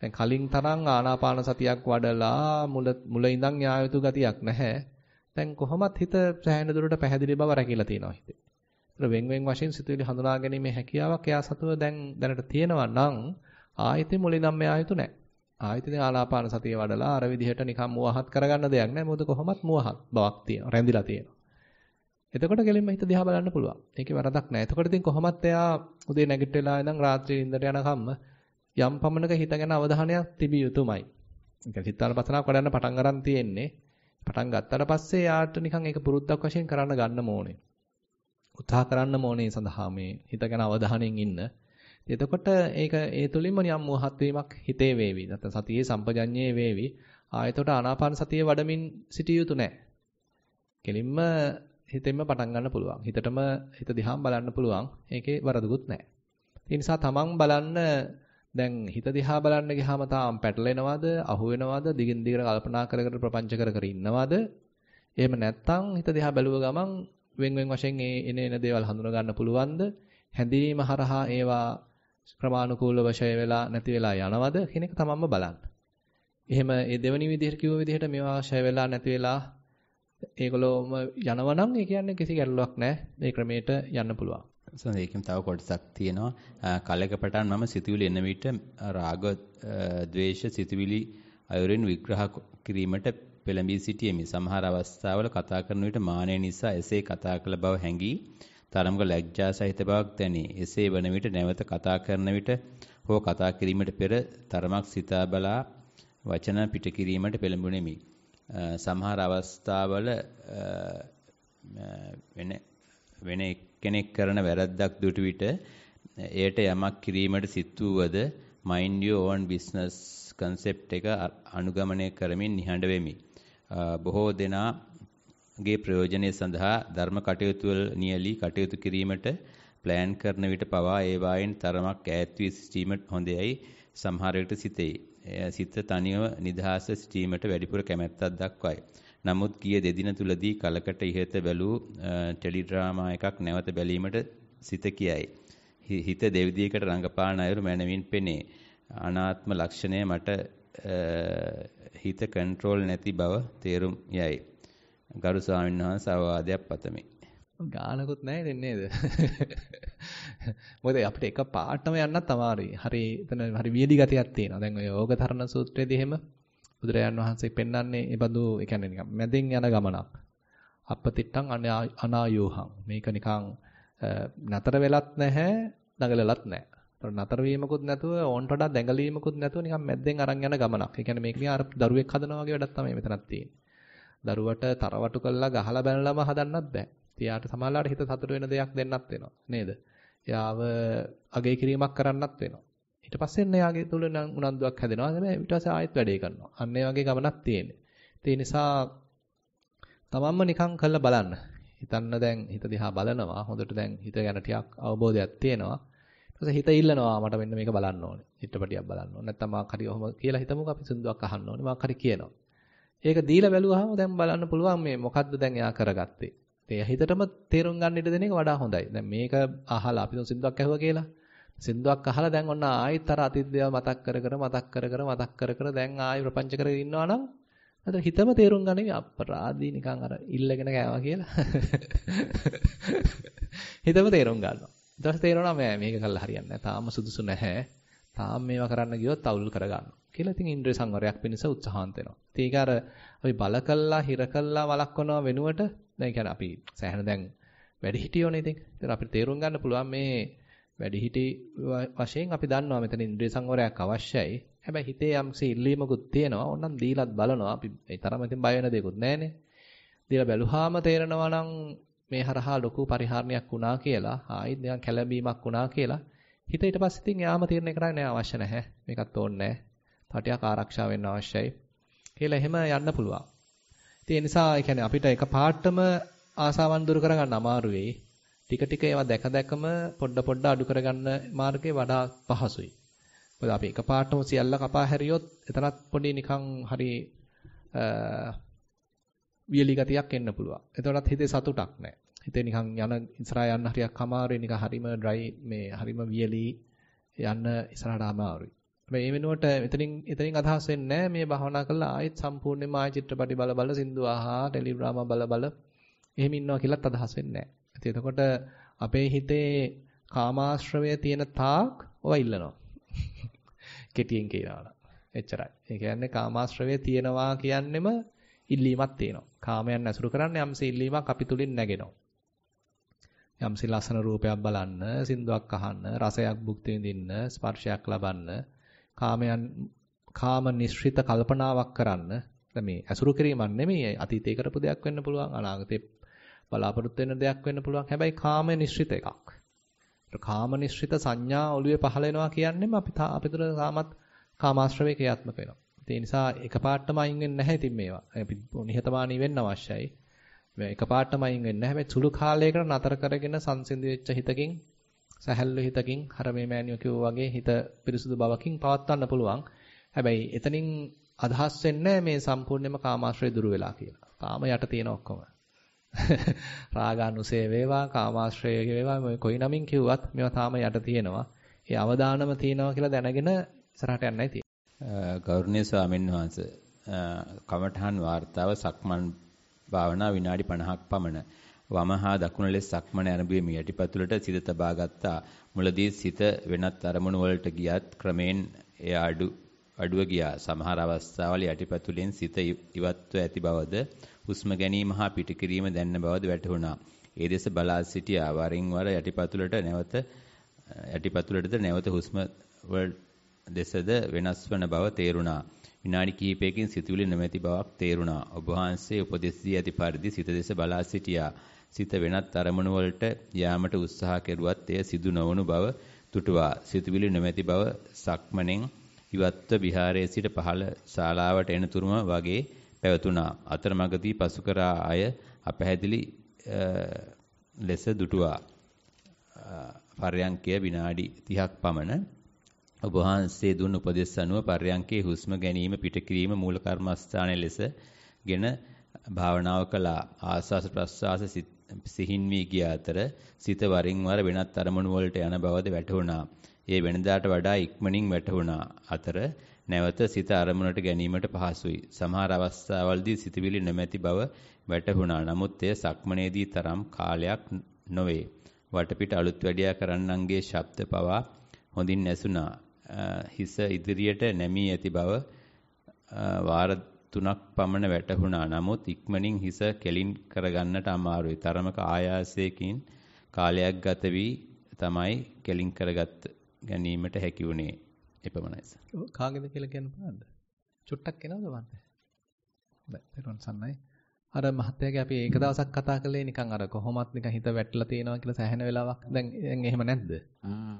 Speaker 1: දැන් කලින් තරම් ආනාපාන සතියක් වඩලා මුල මුල ඉඳන් යායුතු ගතියක් නැහැ. දැන් කොහොමත් හිත සෑහෙන දුරට පැහැදිලි බව රැකීලා තියෙනවා හිතේ. ඒතර වෙන් වෙන් වශයෙන් සිතුවිලි හඳුනා ගැනීමේ හැකියාවක් එයා සතුව දැන් දැනට තියෙනවා නම් ආයෙත් මුලින්ම යායුතු නැහැ. ආයෙත් ඉතින් ආනාපාන සතිය වඩලා අර විදිහට නිකම් මෝහහත් කරගන්න දෙයක් නැහැ. මොකද කොහොමත් මෝහහත් බවක් තියෙනවා. රැඳිලා තියෙනවා. එතකොට කෙලින්ම හිත දිහා බලන්න පුළුවන්. ඒකේ වරදක් නැහැ. එතකොට ඉතින් කොහොමත් එයා උදේ නැගිටලා ඉඳන් රාත්‍රියේ ඉඳට යනකම්ම යම් පමණක හිත ගැන අවධානයක් තිබිය යුතුමයි. ඒ කියන්නේ සිතානුපසනාව කරන්න පටන් ගන්න තියෙන්නේ. පටන් ගත්තට පස්සේ යාට නිකන් ඒක පුරුද්දක් වශයෙන් කරන්න ගන්න ඕනේ. උත්සාහ කරන්න ඕනේ සඳහා මේ හිත ගැන අවධානයෙන් ඉන්න. එතකොට ඒක ඒ තුලින්ම නියම් මෝහත් වීමක් හිතේ වේවි. නැත්නම් සතියේ සම්පජඤ්ඤයේ වේවි. ආයතොට ආනාපාන සතිය වඩමින් සිටිය යුතු නැහැ. කෙලින්ම හිතෙන්ම පටන් ගන්න පුළුවන්. හිතටම හිත දිහාම බලන්න පුළුවන්. ඒකේ වරදකුත් නැහැ. ඒ නිසා තමන් බලන්න දැන් හිත දිහා බලන්න ගියාම තාම පැටලෙනවද, අහු වෙනවද, දිගින් දිගට කල්පනා කර කර ප්‍රපංච කර කර ඉන්නවද? එහෙම නැත්නම් හිත දිහා බැලුව ගමන් වෙන් වෙන් වශයෙන් ඒ එන එන දේවල් හඳුනා ගන්න පුළුවන්ද? හැඳීම හරහා ඒවා ක්‍රමානුකූලව ෂය වෙලා නැති වෙලා යනවද කියන එක තමන්ම බලන්න. එහෙම ඒ දෙවෙනි විදිහට කිව්ව විදිහට මේවා ෂය වෙලා නැති වෙලා ඒගොල්ලෝම යනවා නම් ඒ කියන්නේ කිසි ගැටලුවක් නැහැ.
Speaker 2: මේ ක්‍රමයට යන්න පුළුවන්. සඳ ඒකෙන් තව කොටසක් තියෙනවා. කලක පටන් මම සිතුවිලි එන විට රාග, ద్వේෂ සිතුවිලි අයුරින් විග්‍රහ කිරීමට පෙළඹී සිටියෙමි. සමහර අවස්ථාවල කතා කරන විට මානය නිසා එසේ කතා කළ බව හැඟී තරමක ලැජ්ජා සහිත බවක් දැනේ. එසේ වන විට නැවත කතා කරන විට හෝ කතා කිරීමට පෙර තරමක් සිතා බලා වචන පිට කිරීමට පෙළඹුණෙමි. සමහර අවස්ථාවල වෙන වෙන එක්කෙනෙක් කරන වැරද්දක් දුටු විට එයට යමක් කිරීමට සිත් වූවද mind your own business concept එක අනුගමනය කරමින් නිහඬ වෙමි. බොහෝ දෙනාගේ ප්‍රයෝජනය සඳහා ධර්ම කටයුතු වල නියලී කටයුතු කිරීමට plan කරන විට පවා ඒ වායින් තරමක් ඈත් වී සිටීම හොඳයයි සමහර විට සිතෙයි. සිත තනියම නිදහස සිටීමට වැඩිපුර කැමැත්තක් දක්වයි. නමුත් ගිය දෙදින තුලදී කලකට ඉහත බැලූ ටෙලිඩ්‍රාමා එකක් නැවත බැලීමට සිත කියයි. හිත දෙවිදියකට රඟපාන අයුරු මනමින් පෙනේ. අනාත්ම ලක්ෂණය මට හිත කන්ට්‍රෝල් නැති බව තේරුම් යයි. ගරු ස්වාමීන් වහන්සේ අවවාදයක් පතමි.
Speaker 1: ගානකුත් නැහැ ඉතින් නේද? මොකද අපිට එක පාටම යන්නත් අමාරුයි. හරි එතන හරි වියලි ගතියක් තියෙනවා. දැන් ඔය යෝගතරණ සූත්‍රයේදී එහෙම බුදුරජාන් වහන්සේ පෙන්වන්නේ ඒ බඳු ඒ කියන්නේ නිකන් මැදෙන් යන ගමනක්. අපතිට්ටං අනායෝහං. මේක නිකන් නතර වෙලත් නැහැ, දඟලලත් නැහැ. නතර වීමකුත් නැතුව ඕන්ට වඩා දැඟලීමකුත් නැතුව නිකන් මැද්දෙන් අරන් යන ගමනක්. ඒ කියන්නේ මේක නිකන් අර දරුවෙක් හදනවා වගේ වැඩක් තමයි මෙතනත් තියෙන්නේ. දරුවට තරවටු කළා ගහලා බැනලාම හදන්නත් බෑ. ඉතින් යාට සමාජලාට හිත සතුට වෙන දෙයක් දෙන්නත් වෙනවා නේද? යාව අගය කිරීමක් කරන්නත් වෙනවා. ඊට පස්සේ එන්න යාගේ තුල උනන්දුවක් හැදෙනවා. හැබැයි ඊට පස්සේ ආයෙත් වැඩේ කරනවා. අන්න ඒ වගේ ගමනක් තියෙන්නේ. ඒ නිසා තමන්ම නිකන් කරලා බලන්න. හිතන්න දැන් හිත දිහා බලනවා. හොඳට දැන් හිත ගැන ටිකක් අවබෝධයක් තියෙනවා. ඊට හිත ඉල්ලනවා මට මෙන්න මේක බලන්න ඕනේ. චිත්‍රපටියක් බලන්න ඕනේ. නැත්නම් මාක් හරි ඔහොම කියලා හිතමුක අපි සින්දුවක් අහන්න ඕනේ. මාක් හරි කියනවා. ඒක දීලා බැලුවාම දැන් බලන්න පුළුවන් මේ මොකද්ද දැන් එයා කරගත්තේ. ඒ හිතටම තේරුම් ගන්න ඉඩ දෙන එක වඩා හොඳයි. දැන් මේක අහලා අපි සින්දුවක් ඇහුවා කියලා. සින්දුවක් අහලා දැන් ඔන්න ආයෙත් අර අතීත දේවල් මතක් කර කර මතක් කර කර මතක් කර කර දැන් ආයෙ ප්‍රපංච කරගෙන ඉන්නවා නම් අර හිතම තේරුම් ගන්නේ අපරාධී නිකන් අර ඉල්ලගෙන ගෑවා කියලා. හිතම තේරුම් ගන්නවා. ඊට පස්සේ තේරෙනවා මෑ මේක කළා හරියන්නේ නැහැ. තාම සුදුසු නැහැ. තාම මේවා කරන්න ගියොත් අවුල් කරගන්නවා. කියලා ඉතින් ඉන්ද්‍රිය සංවරයක් පිණිස උත්සාහන්ත වෙනවා. ඉතින් ඒක අර අපි බල කළා හිර කළා වළක්වනවා වෙනුවට දැන් කියන්නේ අපි සෑහෙන දැන් වැඩි හිටියෝනේ ඉතින්. ඉතින් අපිට තේරුම් ගන්න පුළුවන් මේ වැඩි හිටි වශයෙන් අපි දන්නවා මෙතන ඉන්ද්‍රිය සංවරයක් අවශ්‍යයි. හැබැයි හිතේ යම්සේ ඉල්ලීමකුත් තියෙනවා. ඕනනම් දීලත් බලනවා. අපි ඒ තරම ඉතින් බය වෙන දෙයක්වත් නැහනේ. දීලා බැලුවාම තේරෙනවා නම් මේ හරහා ලොකු පරිහරණයක් වුණා කියලා. ආයිත් නිකන් කැළඹීමක් වුණා කියලා. හිත ඊට පස්සේ ඉතින් යාම තීරණය කරන්නේ අවශ්‍ය නැහැ. මේකත් ඕනේ නැහැ. පටියක් ආරක්ෂා වෙන්න අවශ්‍යයි. කියලා එහෙම යන්න පුළුවන්. ඉතින් ඒ නිසා ඒ කියන්නේ අපිට එක පාටම ආසාවන් දුරු කරගන්න අමාරු වෙයි. ටික ටික ඒවා දැක දැකම පොඩ පොඩ අඩු කරගන්න මාර්ගේ වඩා පහසුයි. මොකද අපි එක පාටම සියල්ල කපා හැරියොත් එතනත් පොඩි නිකන් හරි වියලි ගතියක් එන්න පුළුවන්. එතකොටත් හිතේ සතුටක් නැහැ. හිතේ නිකන් යන ඉස්සරහා යන්න හරියක් අමාරුයි නිකන් හරිම ඩ්‍රයි මේ හරිම වියලි යන්න ඉස්සරහට අමාරුයි. මේ වෙනුවට එතනින් එතනින් අදහස් වෙන්නේ මේ භාවනා කරලා ආයෙත් සම්පූර්ණයෙන්ම ආයෙ චිත්‍රපටි බල බල සින්දු ආහා ටෙලිග්‍රාම බල බල එහෙම ඉන්නවා කියලාත් අදහස් වෙන්නේ නැහැ. එතකොට අපේ හිතේ කාමාශ්‍රවය තියෙන තාක් ඔවා ඉල්ලනවා. කෙටියෙන් කියනවා. එච්චරයි. ඒ කියන්නේ කාමාශ්‍රවය තියෙනවා කියන්නෙම ඉල්ලීමක් තියෙනවා. කාමයන් ඇසුරු කරන්නේ යම්සේ ඉල්ලීමක් අපි තුලින් නැගෙනවා. යම්සේ ලස්සන රූපයක් බලන්න, සින්දුවක් අහන්න, රසයක් භුක්ති විඳින්න, ස්පර්ශයක් ලබන්න කාමයන් කාම නිශ්චිත කල්පනාවක් කරන්න දැන් මේ ඇසුරු කිරීමක් නෙමෙයි අතීතේ කරපු දෙයක් වෙන්න පුළුවන් අනාගතේ බලාපොරොත්තු වෙන දෙයක් වෙන්න පුළුවන් හැබැයි කාම නිශ්චිත එකක් කාම නිශ්චිත සංඥා ඔළුවේ පහළ වෙනවා කියන්නේම අපි අපි තුළ සාමත් කාමාශ්‍රවේ ක්‍රියාත්මක වෙනවා ඒ නිසා එකපාරටම අයින් වෙන්නේ නැහැ ඉතින් මේවා අපි නිහතමානී වෙන්න අවශ්‍යයි මේ එකපාරටම අයින් වෙන්නේ නැහැ හැබැයි සුළු කාලයකට නතර කරගෙන සංසිඳිච්ච හිතකින් සැහැල්ලු හිතකින් අර මේ මෑණියෝ කිව්වා වගේ හිත පිරිසුදු බවකින් පවත්වන්න පුළුවන්. හැබැයි එතනින් අදහස් වෙන්නේ මේ සම්පූර්ණයෙන්ම කාමාශ්‍රය දුරු වෙලා කියලා. කාම යට තියෙන ඔක්කොම. රාගානුසය වේවා, කාමාශ්‍රය වේවා මේ කොයි නමින් කිව්වත් මේවා තාම යට තියෙනවා. ඒ අවදානම තියෙනවා කියලා දැනගෙන ඉස්සරහට යන්නයි
Speaker 2: තියෙන්නේ. ගෞරවනීය ස්වාමීන් වහන්සේ කමඨහන් වார்த்தාව සක්මන් භාවනා විනාඩි 50ක් පමණ වම හා දකුණ ලෙස සක්මන ආරම්භයේ මේ යටිපතුලට සිත තබා ගත්තා. මුලදී සිත වෙනත් අරමුණු වලට ගියත් ක්‍රමෙන් එය අඩු අඩුව ගියා. සමහර අවස්ථාවල යටිපතුලෙන් සිත ඉවත්ව ඇති බවද හුස්ම ගැනීම හා පිටකිරීම දැන්න බවද වැටහුණා. ඒ දෙස බලා සිටියා වරින් වර යටිපතුලට නැවත යටිපතුලටද නැවත හුස්ම දෙසද වෙනස් වන බව තේරුණා විනාඩි කිහිපයකින් සිතුවිලි නැමැති බවක් තේරුණා ඔබ වහන්සේ උපදෙස් දී ඇති පරිදි සිත දෙස බලා සිටියා සිත වෙනත් අරමුණු වලට යාමට උත්සාහ කෙරුවත් එය සිදු නොවුණු බව තුටුවා සිතුවිලි නොමැති බව සක්මණෙන් ඉවත්ව විහාරයේ සිට පහළ ශාලාවට එනතුරුම වගේ පැවතුණා අතරමඟදී පසු කරා අය අපැහැදිලි ලෙස දුටුවා පර්යංකය විනාඩි 30ක් පමණ ඔබ වහන්සේ දුන් උපදෙස් අනුව පර්යංකයේ හුස්ම ගැනීම පිටකිරීම මූල කර්මස්ථානයේ ලෙසගෙන භාවනාව කළා ආස්වාස ප්‍රස්වාස සිත් සිහින් වී ගිය අතර සිත වරින් වර වෙනත් අරමුණු වලට යන බවද වැටහුණා. ඒ වෙනදාට වඩා ඉක්මනින් වැටහුණා. අතර නැවත සිත අරමුණට ගැනීමට පහසුයි. සමහර අවස්ථාවල්දී සිතවිලි නැමැති බව වැටහුණා. නමුත් එය සක්මනේදී තරම් කාලයක් නොවේ. වටපිට අලුත් වැඩියා කරන්නන්ගේ ශබ්ද පවා හොඳින් ඇසුණා. හිස ඉදිරියට නැමී ඇති බව වාර තුනක් පමණ වැටහුණා. නමුත් ඉක්මනින් හිස කෙලින් කරගන්නට අමාරුයි. තරමක ආයාසයකින් කාලයක් ගත වී තමයි කෙලින් කරගත් ගැනීමට හැකි වුණේ. එපමණයි සර්.
Speaker 1: ඔව් කාගෙද කියලා කියන්න පුළුවන්ද? චුට්ටක් එනවද මන්ට? හොඳයි. පෙරවන් සන්නයි. අර මහත්තයාගේ අපි ඒක දවසක් කතා කළේ නිකන් අර කොහොමත් නිකන් හිත වැටලා තියෙනවා
Speaker 5: කියලා සැහැණ වෙලාවක්. දැන් දැන් එහෙම නැද්ද? ආ.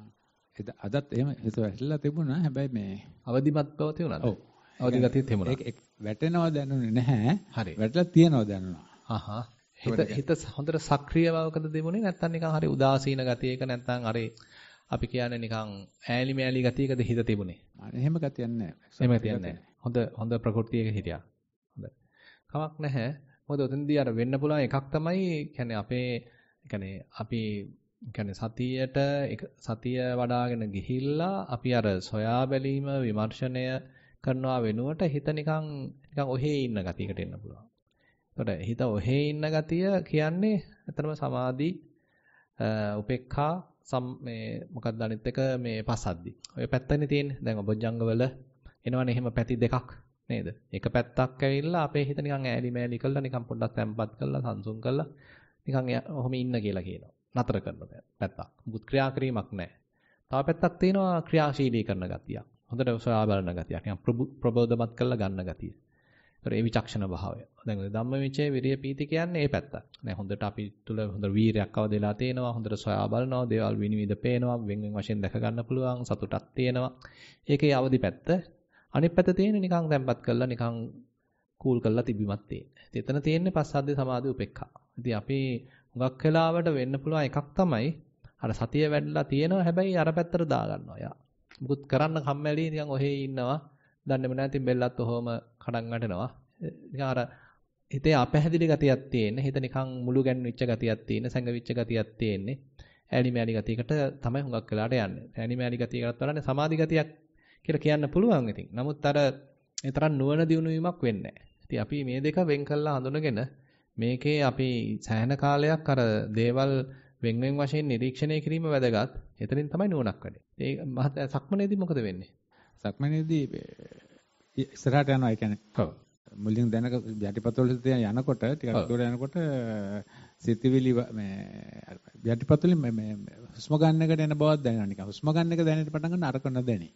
Speaker 5: අදත් එහෙම හිත වැටලා තිබුණා. හැබැයි මේ අවදිමත් බව තියුණාද? ඔව්. අවදි ගතියත් එහෙමනවා. ඒක වැටෙනවා දැනුනේ නැහැ. හරි. වැටලා තියනවා දැනුණා. අහහ. හිත හිත හොඳට සක්‍රිය බවකද දෙමුනේ නැත්නම් නිකන් හරි
Speaker 1: උදාසීන ගතියක නැත්නම් හරි අපි කියන්නේ නිකන් ඈලි මෑලි ගතියකද හිත
Speaker 5: තිබුණේ. එහෙම ගතියක් නැහැ. එහෙම ගතියක් නැහැ. හොඳ හොඳ ප්‍රകൃතියක හිටියා. හොඳයි.
Speaker 1: කමක් නැහැ. මොකද උතෙන්දී අර වෙන්න පුළුවන් එකක් තමයි කියන්නේ අපේ කියන්නේ අපි කියන්නේ සතියට සතිය වඩාගෙන ගිහිල්ලා අපි අර සොයා බැලීම විමර්ශනය කරනවා වෙනුවට හිත නිකන් නිකන් ඔහේ ඉන්න ගතියකට එන්න පුළුවන්. එතකොට හිත ඔහේ ඉන්න ගතිය කියන්නේ ඇත්තටම සමාධි උපේක්ඛා සම් මේ මොකක්ද අනිත් එක මේ පසද්දි. ඔය පැත්තනේ තියෙන්නේ. දැන් ඔබජංග වල එනවනේ එහෙම පැති දෙකක් නේද? එක පැත්තක් ඇවිල්ලා අපේ හිත නිකන් ඈලි මෑලි කරලා නිකන් පොඩ්ඩක් තැම්පත් කරලා සංසුන් කරලා නිකන් ඔහොම ඉන්න කියලා කියනවා. නතර කරන පැත්තක්. මුකුත් ක්‍රියාකිරීමක් නැහැ. තව පැත්තක් තියෙනවා ක්‍රියාශීලී කරන ගතියක්. හොඳට සොයා බලන ගතියක්. නිකන් ප්‍රබෝධමත් කරලා ගන්න ගතිය. ඒතර ඒ විචක්ෂණ භාවය. දැන් ධම්මවිචේ විරිය පීති කියන්නේ මේ පැත්ත. නෑ හොඳට අපි තුල හොඳ වීරයක් අවදලා තේනවා. හොඳට සොයා බලනවා. දේවල් විනිවිද පේනවා. වෙන් වෙන් වශයෙන් දැක ගන්න පුළුවන්. සතුටක් තියෙනවා. ඒකේ අවදි පැත්ත. අනිත් පැත්ත තියෙන්නේ නිකන් තැම්පත් කරලා නිකන් කූල් කරලා තිබිමත් තියෙන. එතන තියෙන්නේ පස්සද්ධි සමාධි උපේක්ඛා. ඉතින් අපි හුඟක් වෙලාවට වෙන්න පුළුවන් එකක් තමයි අර සතිය වැඩිලා තියෙනවා හැබැයි අර පැත්තට දා ගන්නවා යා. මුකුත් කරන්න කම්මැලි නිකන් ඔහේ ඉන්නවා. දන්නේම නැහැ. ඉතින් බෙල්ලත් ඔහොම කඩන් ගන්නවා. නිකන් අර හිතේ අපැහැදිලි ගතියක් තියෙන. හිත නිකන් මුළු ගැන්විච්ච ගතියක් තියෙන. සැඟවිච්ච ගතියක් තියෙන්නේ. ඇලි මෑලි ගතියකට තමයි හුඟක් වෙලාට යන්නේ. ඇලි මෑලි ගතියකටත් වඩා සමාධි ගතියක් කියලා කියන්න පුළුවන් ඉතින්. නමුත් අර ඒ තරම් නුවණ දියුණු වීමක් වෙන්නේ නැහැ. අපි මේ දෙක වෙන් කළා හඳුනගෙන මේකේ අපි සෑහන කාලයක් අර දේවල් වෙන්වෙන් වශයෙන් නිරීක්ෂණය කිරීම වැදගත්. එතනින් තමයි නුවණක් වැඩේ. ඒ මහත් සක්මනේදී මොකද වෙන්නේ?
Speaker 5: සක්මනේදී ඉස්සරහට යනවා ඒ කියන්නේ. ඔව්. මුලින් දැනක යටිපතුල් තියෙන යනකොට ටිකක් දුර යනකොට සිතවිලි මේ යටිපතුලින් මේ හුස්ම ගන්න එකට එන බවක් දැනෙනවා නිකන්. හුස්ම ගන්න එක දැනෙන්න පටන් ගන්න අරක නොදැනේ.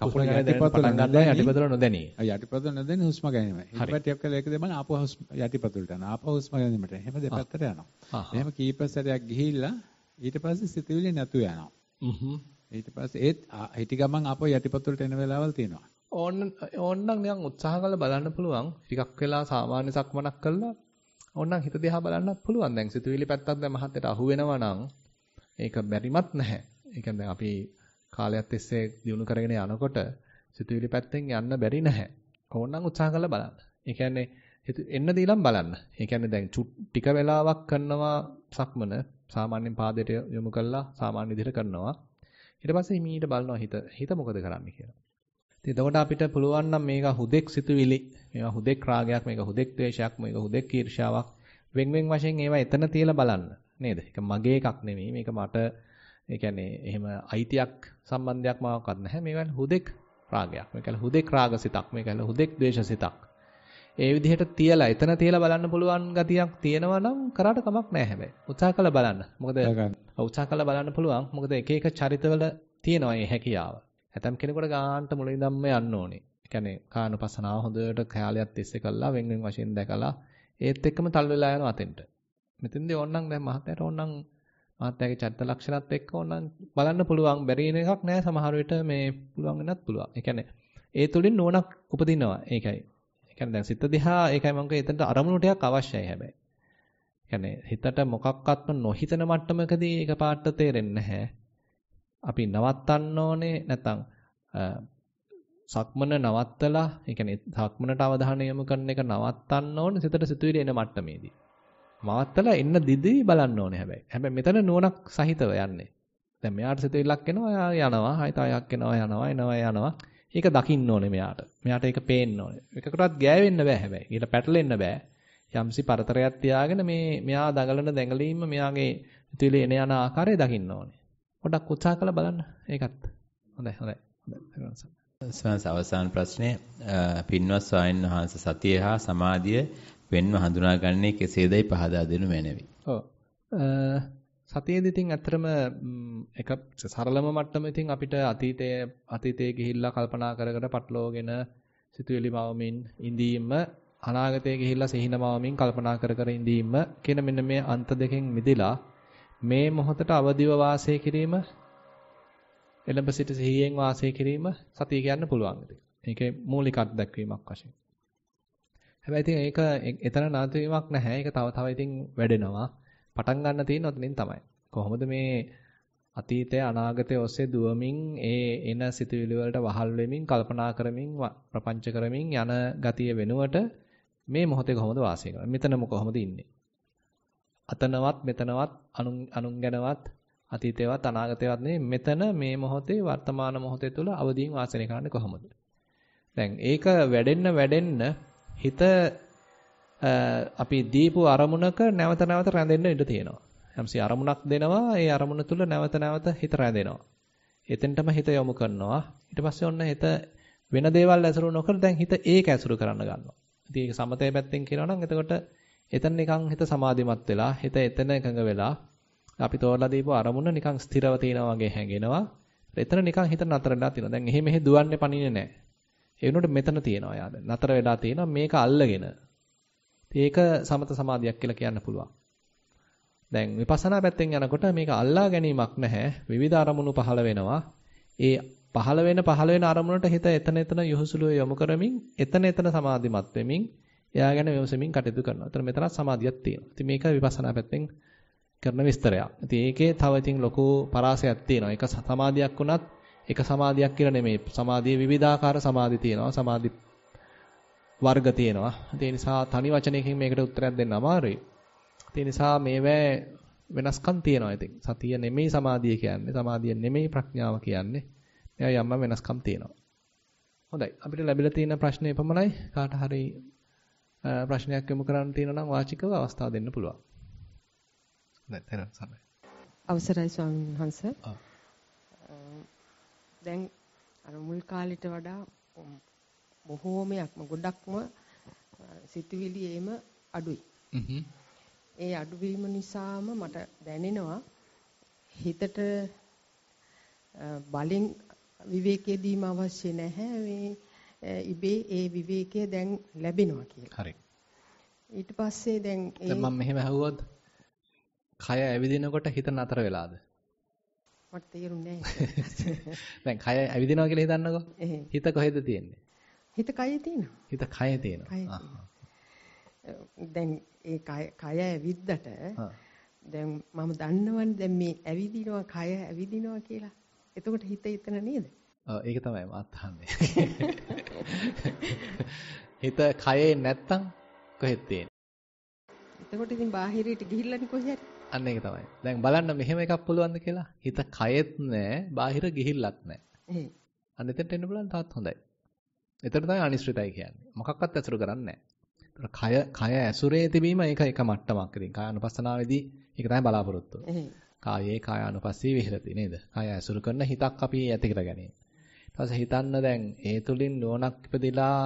Speaker 1: කකුල යටිපතුල දැනෙන්නේ යටිපතුල
Speaker 5: නොදැනී. යටිපතුල නොදැනී හුස්ම ගැනීමයි. ඊට පස්සේ ටිකක් කළා ඒක දෙමන ආපහු හුස්ම යටිපතුලට යනවා. ආපහු හුස්ම ගැනීමට. එහෙම දෙපැත්තට යනවා. එහෙම කීප සැරයක් ගිහිල්ලා ඊට පස්සේ සිතුවිලි නැතු වෙනවා. ඊට පස්සේ ඒත් හිටි ගමන් ආපහු යටිපතුලට එන වෙලාවල් තියෙනවා.
Speaker 1: ඕන්න ඕන්නම් නිකන් උත්සාහ කරලා බලන්න පුළුවන්. ටිකක් වෙලා සාමාන්‍ය සක්මනක් කළා. ඕන්නම් හිත දිහා බලන්නත් පුළුවන්. දැන් සිතුවිලි පැත්තක් දැන් මහත්තයට අහු වෙනවා නම් ඒක බැරිමත් නැහැ. ඒ කියන්නේ අපි කාලයක් තිස්සේ දිනු කරගෙන යනකොට සිතුවිලි පැත්තෙන් යන්න බැරි නැහැ. ඕනනම් උත්සාහ කරලා බලන්න. ඒ කියන්නේ එන්න දීලාම බලන්න. ඒ කියන්නේ දැන් ටික වෙලාවක් කරනවා සක්මන සාමාන්‍යයෙන් පාදයට යොමු කරලා සාමාන්‍ය විදිහට කරනවා. ඊට පස්සේ මීට බලනවා හිත හිත මොකද කරන්නේ කියලා. ඉතින් එතකොට අපිට පුළුවන් නම් මේක හුදෙක් සිතුවිලි, මේවා හුදෙක් රාගයක්, මේක හුදෙක් ද්වේෂයක්, මේක හුදෙක් ඊර්ෂාවක් වෙන් වෙන් වශයෙන් ඒවා එතන තියලා බලන්න. නේද? ඒක මගේ එකක් නෙමෙයි. මේක මට ඒ කියන්නේ එහෙම අයිතියක් සම්බන්ධයක් මාවකත් නැහැ. මේක හුදෙක් රාගයක්. මේක හුදෙක් රාගසිතක්. මේක හුදෙක් ද්වේෂසිතක්. ඒ විදිහට තියලා එතන තියලා බලන්න පුළුවන් ගතියක් තියෙනවා නම් කරාට කමක් නැහැ හැබැයි. උත්සාහ කළා බලන්න. මොකද උත්සාහ කළා බලන්න පුළුවන්. මොකද එක එක චරිතවල තියෙනවා මේ හැකියාව. ඇතම් කෙනෙකුට ගාහන්ට මුලින්දම්ම යන්න ඕනේ. ඒ කියන්නේ කානුපසනාව හොඳට කාලයක් තිස්සේ කළා වෙන්වෙන් වශයෙන් දැකලා ඒත් එක්කම තල් වෙලා යනවා අතෙන්ට. මෙතෙන්දී ඕන්නම් දැන් මහත්තයාට ඕන්නම් මාත්‍යාගේ චරිත ලක්ෂණත් එක්ක ඕනනම් බලන්න පුළුවන් බැරි වෙන එකක් නෑ සමහර විට මේ පුළුවන් වෙනත් පුළුවන්. ඒ කියන්නේ ඒ තුලින් නෝනක් උපදිනවා. ඒකයි. ඒ කියන්නේ දැන් සිත දිහා ඒකයි මම කියේ එතනට අරමුණු ටිකක් අවශ්‍යයි හැබැයි. ඒ කියන්නේ හිතට මොකක්වත්ම නොහිතන මට්ටමකදී ඒක පාට තේරෙන්නේ නැහැ. අපි නවත්තන්න ඕනේ නැත්නම් සක්මන නවත්තලා ඒ කියන්නේ සක්මනට අවධානය යොමු කරන එක නවත්තන්න ඕනේ සිතට සිතුවිලි එන මට්ටමේදී. මාත්තලා එන්න දිදී බලන්න ඕනේ හැබැයි. හැබැයි මෙතන නුවණක් සහිතව යන්නේ. දැන් මෙයාට සිතෙවිල්ලක් එනවා යනවා, හයි තායක් එනවා යනවා, එනවා යනවා. ඒක දකින්න ඕනේ මෙයාට. මෙයාට ඒක පේන්න ඕනේ. එකකටවත් ගෑවෙන්න බෑ හැබැයි. ඊට පැටලෙන්න බෑ. යම්සි පරතරයක් තියාගෙන මේ මෙයා දඟලන දැඟලීම මෙයාගේ ඉතිවිලි එන යන ආකාරය දකින්න ඕනේ. පොඩක් උත්සාහ කරලා බලන්න. ඒකත් හොඳයි හොඳයි.
Speaker 2: හොඳයි. අවසාන ප්‍රශ්නේ පින්වත් ස්වාමීන් වහන්සේ සතිය හා සමාධිය වෙන්ව හඳුනාගන්නේ කෙසේදයි පහදා දෙනු මැනවි.
Speaker 1: ඔව්. සතියේදී ඉතින් ඇත්තටම එක සරලම මට්ටම ඉතින් අපිට අතීතයේ අතීතයේ ගිහිල්ලා කල්පනා කර කර පටලෝගෙන සිතුවිලි මවමින් ඉඳීම අනාගතයේ ගිහිල්ලා සිහිනමවමින් කල්පනා කර කර ඉඳීම කියන මෙන්න මේ අන්ත දෙකෙන් මිදලා මේ මොහොතට අවදිව වාසය කිරීම එළඹ සිට සිහියෙන් වාසය කිරීම සතිය කියන්න පුළුවන්. ඒකේ මූලික අත්දැකීමක් වශයෙන්. හැබැයි ඉතින් ඒක එතන නතු වීමක් නැහැ. ඒක තව තව ඉතින් වැඩෙනවා. පටන් ගන්න තියෙන ඔතනින් තමයි. කොහොමද මේ අතීතය අනාගතය ඔස්සේ දුවමින් ඒ එන සිතුවිලි වලට වහල් වෙමින් කල්පනා කරමින් ප්‍රපංච කරමින් යන ගතිය වෙනුවට මේ මොහොතේ කොහොමද වාසය කරන්නේ මෙතනම කොහොමද ඉන්නේ අතනවත් මෙතනවත් අනුන් ගැනවත් අතීතේවත් අනාගතේවත් නෙමෙයි මෙතන මේ මොහොතේ වර්තමාන මොහොතේ තුල අවදීන් වාසය කරන්නේ කොහොමද දැන් ඒක වැඩෙන්න වැඩෙන්න හිත අපි දීපු අරමුණක නැවත නැවත රැඳෙන්න ඉඩ තියෙනවා. යම්සි අරමුණක් දෙනවා ඒ අරමුණ තුල නැවත නැවත හිත රැඳෙනවා. එතෙන්ටම හිත යොමු කරනවා. ඊට පස්සේ ඔන්න හිත වෙන දේවල් ඇසුරු නොකර දැන් හිත ඒක ඇසුරු කරන්න ගන්නවා. ඉතින් ඒක සමතය පැත්තෙන් කියනවා නම් එතකොට එතන නිකන් හිත සමාධිමත් වෙලා හිත එතන එකඟ වෙලා අපි තෝරලා දීපු අරමුණ නිකන් ස්ථිරව තියෙනවා වගේ හැඟෙනවා. එතන නිකන් හිත නතර වෙලා තියෙනවා. දැන් එහෙ මෙහෙ දුවන්නේ පණින්නේ නැහැ. ඒ වුණොට මෙතන තියෙනවා යාද. නතර වෙලා තියෙනවා මේක අල්ලගෙන. ඒක සමත සමාධියක් කියලා කියන්න පුළුවන්. දැන් විපස්සනා පැත්තෙන් යනකොට මේක අල්ලා ගැනීමක් නැහැ. විවිධ අරමුණු පහළ වෙනවා. ඒ පහළ වෙන පහළ වෙන අරමුණට හිත එතන එතන යොහුසුලුව යොමු කරමින් එතන එතන සමාධිමත් වෙමින් එයා ගැන විමසමින් කටයුතු කරනවා. එතන මෙතන සමාධියක් තියෙනවා. ඉතින් මේක විපස්සනා පැත්තෙන් කරන විස්තරයක්. ඉතින් ඒකේ තව ඉතින් ලොකු පරාසයක් තියෙනවා. ඒක සමාධියක් වුණත් එක සමාධියක් කියලා නෙමෙයි. සමාධියේ විවිධාකාර සමාධි තියෙනවා. සමාධි වර්ග තියෙනවා. ඒ නිසා තනි වචනයකින් මේකට උත්තරයක් දෙන්න අමාරුයි. ඒ නිසා මේවැ වෙනස්කම් තියෙනවා ඉතින්. සතිය නෙමෙයි සමාධිය කියන්නේ. සමාධිය නෙමෙයි ප්‍රඥාව කියන්නේ. මේවා යම්ම වෙනස්කම් තියෙනවා. හොඳයි. අපිට ලැබිලා තියෙන ප්‍රශ්නේ එපමණයි. කාට හරි ප්‍රශ්නයක් යොමු කරන්න තියෙනවා නම් වාචිකව අවස්ථාව දෙන්න පුළුවන්. නැත්නම් සමයි. අවසරයි ස්වාමීන් වහන්සේ. ආ දැන් අර මුල්
Speaker 6: කාලෙට වඩා බොහෝමයක්ම ගොඩක්ම සිතුවිලි එීම අඩුයි. ඒ අඩුවීම නිසාම මට දැනෙනවා හිතට බලෙන් විවේකයේ දීම අවශ්‍ය නැහැ මේ ඉබේ ඒ විවේකය දැන් ලැබෙනවා කියලා. හරි. ඊට පස්සේ දැන් ඒ මම මෙහෙම
Speaker 1: අහුවොත් කය ඇවිදිනකොට හිත නතර වෙලාද?
Speaker 6: මට තේරුන්නේ නැහැ.
Speaker 1: දැන් කය ඇවිදිනවා කියලා හිතන්නකෝ. හිත කොහෙද තියෙන්නේ? හිත කයේ තියෙනවා. හිත කයේ තියෙනවා.
Speaker 6: දැන් ඒ කය ඇවිද්දට
Speaker 1: දැන්
Speaker 6: මම දන්නවනේ දැන් මේ ඇවිදිනවා කය ඇවිදිනවා කියලා. එතකොට හිත එතන නේද?
Speaker 1: ඔව් ඒක තමයි මම අහන්නේ. හිත කයේ නැත්තම් කොහෙද තියෙන්නේ?
Speaker 6: එතකොට ඉතින් බාහිරයට ගිහිල්ලානේ කොහේ හරි.
Speaker 1: අන්න ඒක තමයි. දැන් බලන්න මෙහෙම එකක් පුළුවන්ද කියලා. හිත කයෙත් නැහැ, බාහිර ගිහිල්ලක් නැහැ. අන්න එතනට එන්න බලන්න තාත් හොඳයි. එතන තමයි අනිශ්චිතයි කියන්නේ. මොකක්වත් ඇසුරු කරන්නේ නැහැ. කය කය ඇසුරේ තිබීම ඒක එක මට්ටමක්. ඉතින් කාය අනුපස්සනාවේදී ඒක තමයි බලාපොරොත්තු. කායේ කාය අනුපස්සී විහෙරති නේද? කය ඇසුරු කරන හිතක් අපි ඇති කර ගැනීම. ඊට පස්සේ හිතන්න දැන් ඒ තුලින් නුවණක් ඉපදිලා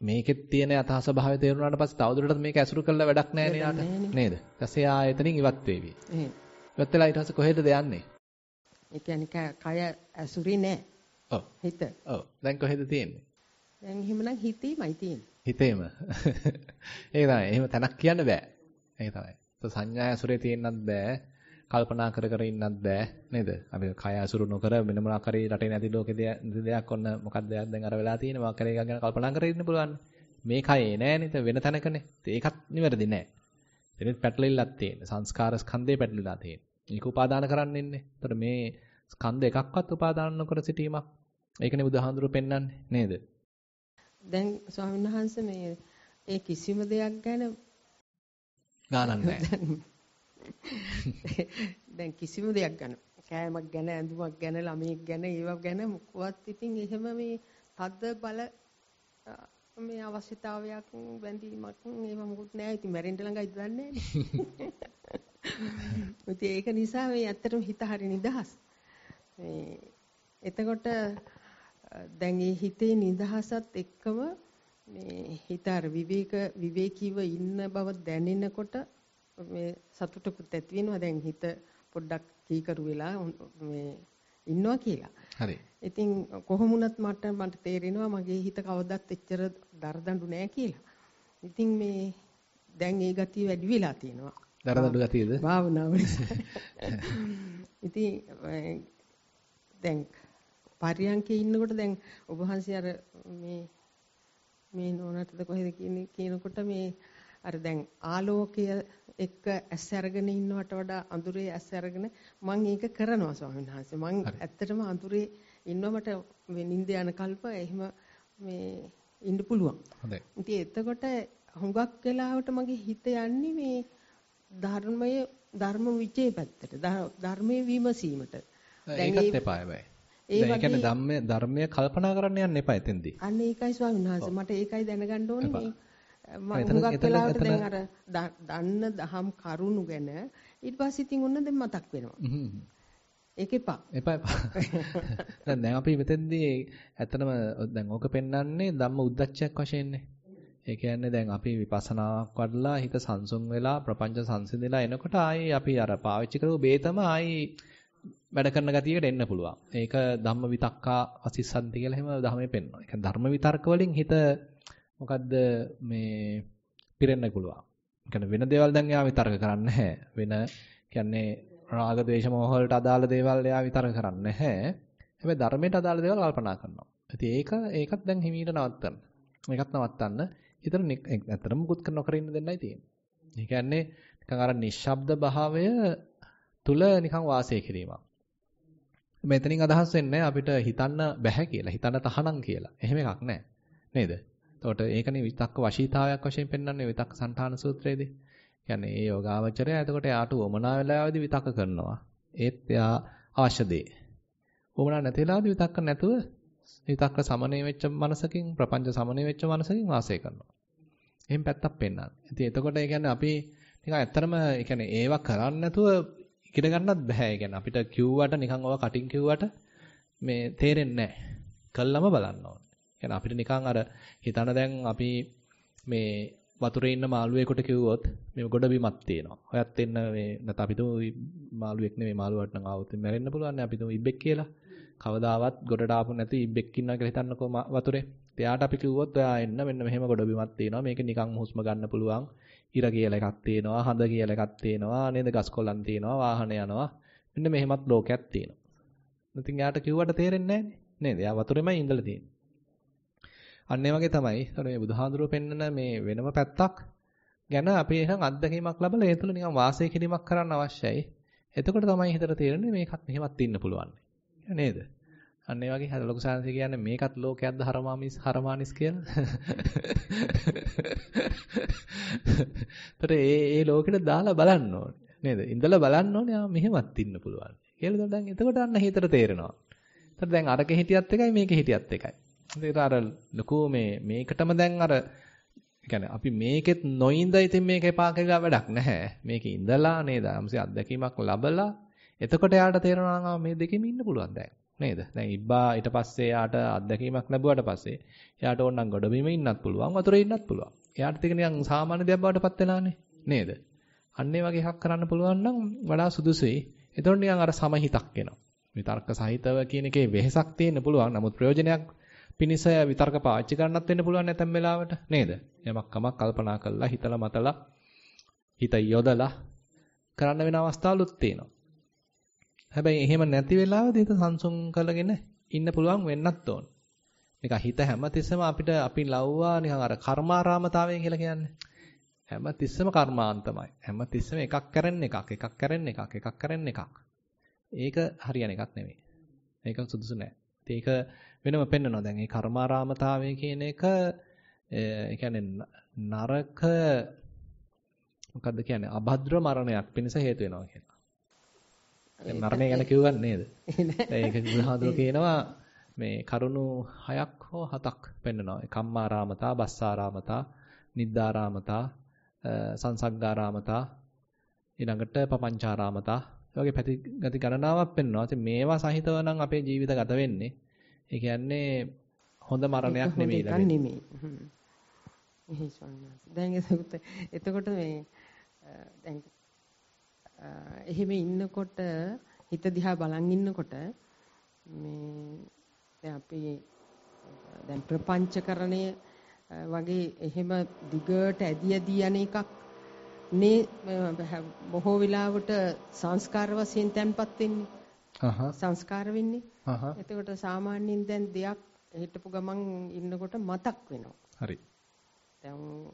Speaker 1: මේකෙත් තියෙන යථා ස්වභාවය තේරුණාට පස්සේ තවදුරටත් මේක ඇසුරු කළා වැඩක් නැහැ නේ යාට නේද? ඊටසේ ආයතනින් ඉවත් වේවි. එහෙම. ඉවත් වෙලා ඊට පස්සේ කොහෙද යන්නේ?
Speaker 6: ඒ කියන්නේ කය ඇසුරි නෑ.
Speaker 1: ඔව්. හිත. ඔව්. දැන් කොහෙද තියෙන්නේ?
Speaker 6: දැන් එහෙමනම් හිතීමයි තියෙන්නේ.
Speaker 1: හිතේම. ඒක තමයි. එහෙම තැනක් කියන්න බෑ. ඒක තමයි. සංඥා ඇසුරේ තියෙන්නත් බෑ. කල්පනා කර කර ඉන්නත් බෑ නේද? අපි කය අසුරු නොකර මෙන්න මොන ආකාරයේ රටේ නැති ලෝකේ දෙයක් ඔන්න මොකක්ද දෙයක් දැන් අර වෙලා තියෙන මොකක් කරේ එකක් ගැන කල්පනා කර ඉන්න පුළුවන්. මේ කයේ නෑ නේද වෙන තැනකනේ. ඒකත් නිවැරදි නෑ. එතනෙත් පැටලෙල්ලක් තියෙන. සංස්කාර ස්කන්ධේ පැටලෙලා තියෙන. ඒක උපාදාන කරන්න ඉන්නේ. ඒතර මේ ස්කන්ධ එකක්වත් උපාදාන නොකර සිටීමක්. ඒකනේ බුදුහාඳුරු පෙන්වන්නේ නේද?
Speaker 6: දැන් ස්වාමීන් වහන්සේ මේ ඒ කිසිම දෙයක් ගැන
Speaker 1: ගානක් නැහැ.
Speaker 6: දැන් කිසිම දෙයක් ගන්න කෑමක් ගැන ඇඳුමක් ගැන ළමයෙක් ගැන ඒවා ගැන මොකවත් ඉතින් එහෙම මේ තද බල මේ අවශ්‍යතාවයක් බැඳීමක් ඒව මොකුත් නෑ ඉතින් මැරෙන්න ළඟයි දන්නේ ඒක නිසා මේ ඇත්තටම හිත හරි නිදහස් මේ එතකොට දැන් මේ හිතේ නිදහසත් එක්කම මේ හිත අර විවේක විවේකීව ඉන්න බව දැනෙනකොට මේ සතුටකුත් ඇති වෙනවා දැන් හිත පොඩ්ඩක් කීකරු වෙලා මේ ඉන්නවා කියලා. හරි. ඉතින් කොහොමුණත් මට මට තේරෙනවා මගේ හිත කවදවත් එච්චර දරදඬු නෑ කියලා. ඉතින් මේ දැන් ඒ ගතිය වැඩි වෙලා තියෙනවා.
Speaker 1: දරදඬු ගතියද? භාවනාව නිසා.
Speaker 6: ඉතින් දැන් පරියන්කේ ඉන්නකොට දැන් ඔබ වහන්සේ අර මේ මේ නෝනටද කොහෙද කියන්නේ කියනකොට මේ අර දැන් ආලෝකය එක්ක ඇස් අරගෙන ඉන්නවට වඩා අඳුරේ ඇස් අරගෙන මම ඒක කරනවා ස්වාමීන් වහන්සේ. මම ඇත්තටම අඳුරේ ඉන්නවට නිින්ද යන කල්ප එහෙම මේ ඉන්න පුළුවන්. හොඳයි. ඉතින් එතකොට හුඟක් වෙලාවට මගේ හිත යන්නේ මේ ධර්මයේ ධර්ම විචේ පැත්තට ධර්මයේ විමසීමට. ඒකත් එපා
Speaker 1: හැබැයි. ඒ කියන්නේ ධම්මයේ ධර්මයේ කල්පනා කරන්න යන්න එපා එතෙන්දී.
Speaker 6: අන්න ඒකයි ස්වාමීන් වහන්සේ මට ඒකයි දැනගන්න ඕනේ මේ හුඟක් වෙලාවට දැන් අර දන්න දහම් කරුණු ගැන ඊට පස්සේ ඉතින් ඔන්න දැන් මතක් වෙනවා. ඒක එපා.
Speaker 1: එපා එපා. දැන් දැන් අපි මෙතෙන්දී ඇත්තටම දැන් ඕක පෙන්වන්නේ ධම්ම උද්දච්චයක් වශයෙන්නේ. ඒ කියන්නේ දැන් අපි විපස්සනාවක් වඩලා හිත සංසුන් වෙලා ප්‍රපංච සංසිඳලා එනකොට ආයි අපි අර පාවිච්චි කරපු බේතම ආයි වැඩ කරන ගතියකට එන්න පුළුවන්. ඒක ධම්ම විතක්කා අසිස්සන්ති කියලා එහෙම ධර්මයේ පෙන්වනවා. ඒ කියන්නේ ධර්ම විතර්ක වලින් හිත මොකද්ද මේ පිරෙන්න පුළුවන්. කියන්නේ වෙන දේවල් දැන් එයා විතරක කරන්නේ නැහැ. වෙන කියන්නේ රාග ద్వේෂ මොහ වලට අදාළ දේවල් එයා විතරක කරන්නේ නැහැ. හැබැයි ධර්මයට අදාළ දේවල් කල්පනා කරනවා. ඉතින් ඒක ඒකත් දැන් හිමීට නවත්තන්න. ඒකත් නවත්තන්න. ඊතර ඇත්තටම මුකුත් නොකර ඉන්න දෙන්නයි තියෙන්නේ. ඒ කියන්නේ නිකන් අර නිශ්ශබ්ද භාවය තුල නිකන් වාසය කිරීමක්. මෙතනින් අදහස් වෙන්නේ අපිට හිතන්න බෑ කියලා, හිතන්න තහනම් කියලා. එහෙම එකක් නෑ. නේද? එතකොට ඒකනේ විතක්ක වශීතාවයක් වශයෙන් පෙන්වන්නේ විතක්ක සංඨාන සූත්‍රයේදී. කියන්නේ ඒ යෝගාවචරය එතකොට යාට උමනා වෙලාවදී විතක්ක කරනවා. ඒත් යා අවශ්‍ය දේ. උමනා නැතිලාදී විතක්ක නැතුව විතක්ක සමනය වෙච්ච මනසකින් ප්‍රපංච සමනය වෙච්ච මනසකින් වාසය කරනවා. එහෙම පැත්තක් පෙන්වන්නේ. ඉතින් එතකොට ඒ කියන්නේ අපි නිකන් ඇත්තටම ඒ කියන්නේ ඒවා කරන්නේ නැතුව ඉගෙන ගන්නත් බෑ. ඒ කියන්නේ අපිට කිව්වට නිකන් ඔවා කටින් කිව්වට මේ තේරෙන්නේ නැහැ. කළම බලන්න ඕනේ. يعني අපිට නිකන් අර හිතන දැන් අපි මේ වතුරේ ඉන්න මාළුවෙකුට කිව්වොත් මේ ගොඩබිමක් තියෙනවා. හොයත් එන්න මේ නැත්නම් අපි තුමු මාළුවෙක් නෙමෙයි මාළුවට නම් ආවොත් මැරෙන්න පුළුවන් නේ අපි තුමු ඉබ්බෙක් කියලා. කවදාවත් ගොඩට ආපු නැති ඉබ්බෙක් ඉන්නවා කියලා හිතන්නකෝ වතුරේ. එයාට අපි කිව්වොත් ඔයා එන්න මෙන්න මෙහෙම ගොඩබිමක් තියෙනවා. මේක නිකන් හුස්ම ගන්න පුළුවන්. ඉර කියලා එකක් තියෙනවා, හඳ කියලා එකක් තියෙනවා, නේද? ගස් කොළන් තියෙනවා, වාහන යනවා. මෙන්න මෙහෙමත් ලෝකයක් තියෙනවා. ඉතින් එයාට කිව්වට තේරෙන්නේ නැහැ නේද? එයා වතුරෙමයි ඉඳලා තියෙන්නේ. අන්න වගේ තමයි. අර මේ බුදුහාඳුරෝ පෙන්නන මේ වෙනම පැත්තක් ගැන අපි නිකන් අත්දැකීමක් ලැබලා ඒ තුළ නිකන් වාසය කිරීමක් කරන්න අවශ්‍යයි. එතකොට තමයි හිතට තේරෙන්නේ මේකත් මෙහෙමත් ඉන්න පුළුවන්. නේද? අන්න ඒ වගේ හරලොකු සාංශය කියන්නේ මේකත් ලෝකයක්ද හරමාමිස් හරමානිස් කියලා. ඒතර ඒ ඒ ලෝකෙට දාලා බලන්න ඕනේ. නේද? ඉඳලා බලන්න ඕනේ ආ මෙහෙමත් ඉන්න පුළුවන්. කියලා දැන් එතකොට අන්න හිතට තේරෙනවා. ඒතර දැන් අරක හිටියත් එකයි මේක හිටියත් එකයි. ඒකට අර ලකෝ මේ මේකටම දැන් අර කියන්නේ අපි මේකෙත් නොඉඳ ඉතින් මේක එපා කියලා වැඩක් නැහැ. මේකේ ඉඳලා නේද? අම්සි අත්දැකීමක් ලැබලා එතකොට යාට තේරෙනවා මේ දෙකෙම ඉන්න පුළුවන් දැන්. නේද? දැන් ඉබ්බා ඊට පස්සේ යාට අත්දැකීමක් ලැබුවාට පස්සේ යාට ඕනනම් ගොඩබිම ඉන්නත් පුළුවන්, වතුරේ ඉන්නත් පුළුවන්. යාට තියෙන නිකන් සාමාන්‍ය දෙයක් බවට පත් වෙලානේ. නේද? අන්න ඒ වගේ එකක් කරන්න පුළුවන් නම් වඩා සුදුසුයි. එතකොට නිකන් අර සමහිතක් එනවා. මේ තර්ක සහිතව කියන එකේ වෙහසක් තියෙන්න පුළුවන්. නමුත් ප්‍රයෝජනයක් පිනිස විතර්ක පාවිච්චි කරන්නත් වෙන්න පුළුවන් නැතම් වෙලාවට නේද? යමක් කමක් කල්පනා කරලා හිතලා මතලා හිත යොදලා කරන්න වෙන අවස්ථාවලුත් තියෙනවා. හැබැයි එහෙම නැති වෙලාවදී හිත සංසුන් කරගෙන ඉන්න පුළුවන් වෙන්නත් ඕන. නිකන් හිත හැමතිස්සම අපිට අපි ලව්වා නිකන් අර කර්මාරාමතාවය කියලා කියන්නේ. හැමතිස්සම කර්මාන්තමයි. හැමතිස්සම එකක් කරන්න එකක්, එකක් කරන්න එකක්, එකක් කරන්න එකක්. ඒක හරියන එකක් නෙමෙයි. ඒක සුදුසු නෑ. ඒක වෙනම පෙන්නනවා. දැන් මේ කර්මාරාමතාවය කියන එක ඒ කියන්නේ නරක මොකද්ද කියන්නේ අභද්‍ර මරණයක් පිණිස හේතු වෙනවා කියලා. මරණය ගැන කිව්වන් නේද? ඒක බුදුහාඳුර කියනවා මේ කරුණු හයක් හෝ හතක් පෙන්නනවා. කම්මාරාමතා, බස්සාරාමතා, නිද්දාරාමතා, සංසග්ගාරාමතා, ඊළඟට පපංචාරාමතා. ඒ වගේ පැති ගණනාවක් පෙන්නනවා. ඉතින් මේවා සහිතව නම් අපේ ජීවිත ගත වෙන්නේ ඒ කියන්නේ හොඳ මරණයක් නෙමෙයි ලැබෙන්නේ.
Speaker 6: එහි ස්වාමීනි. දැන් එතකොට එතකොට මේ දැන් එහෙම ඉන්නකොට හිත දිහා බලන් ඉන්නකොට මේ දැන් අපි දැන් ප්‍රපංචකරණය වගේ එහෙම දිගට ඇදී ඇදී යන එකක් නේ බොහෝ වෙලාවට සංස්කාර වශයෙන් තැන්පත් වෙන්නේ. සංස්කාර වෙන්නේ. එතකොට සාමාන්‍යයෙන් දැන් දෙයක් හිටපු ගමන් ඉන්නකොට මතක් වෙනවා. හරි. දැන්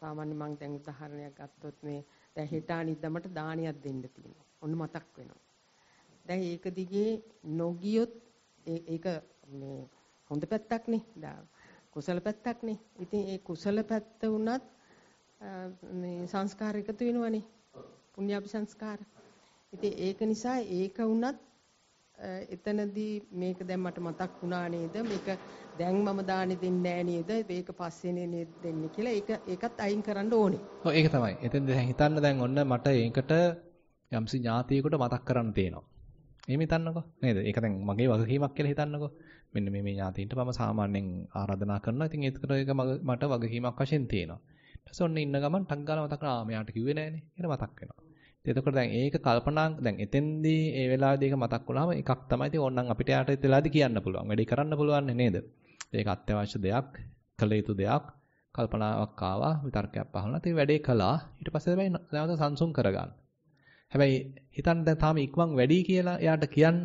Speaker 6: සාමාන්‍ය මම දැන් උදාහරණයක් ගත්තොත් මේ දැන් හිතානිද්දමට දානියක් දෙන්න තියෙනවා. ඔන්න මතක් වෙනවා. දැන් ඒක දිගේ නොගියොත් ඒක මේ හොඳ පැත්තක් නේ. කුසල පැත්තක් නේ. ඉතින් ඒ කුසල පැත්ත උනත් මේ සංස්කාර එකතු වෙනවනේ. පුණ්‍යාපි සංස්කාර. ඉතින් ඒක නිසා ඒක උනත් එතනදී මේක දැන් මට මතක් වුණා නේද මේක දැන් මම දාන්නේ දෙන්නේ නෑ නේද මේක පස්සේනේ නේද දෙන්නේ කියලා ඒක ඒකත් අයින්
Speaker 1: කරන්න ඕනේ. ඔව් ඒක තමයි. එතෙන් දැන් හිතන්න දැන් ඔන්න මට ඒකට යම්සි ඥාතියෙකුට මතක් කරන්න තියෙනවා. එහෙම හිතන්නකෝ නේද? ඒක දැන් මගේ වගකීමක් කියලා හිතන්නකෝ. මෙන්න මේ මේ ඥාතීන්ට මම සාමාන්‍යයෙන් ආරාධනා කරනවා. ඉතින් ඒකට ඒක මට වගකීමක් වශයෙන් තියෙනවා. ඊට පස්සේ ඔන්න ඉන්න ගමන් ටක් ගාලා මතක් කරා ආ මෙයාට කිව්වේ නෑනේ. ඒක මතක් වෙනවා. එතකොට දැන් ඒක කල්පනා දැන් එතෙන්දී ඒ වෙලාවේදී ඒක මතක් වුණාම එකක් තමයි තියෙන්නේ ඕනනම් අපිට යාට එතලාදී කියන්න පුළුවන් වැඩේ කරන්න පුළුවන් නේද ඒක අත්‍යවශ්‍ය දෙයක් කළ යුතු දෙයක් කල්පනාවක් ආවා විතර්කයක් පහළනවා ඉතින් වැඩේ කළා ඊට පස්සේ තමයි නැවත සංසුන් කරගන්න හැබැයි හිතන්න දැන් තාම ඉක්මන් වැඩි කියලා යාට කියන්න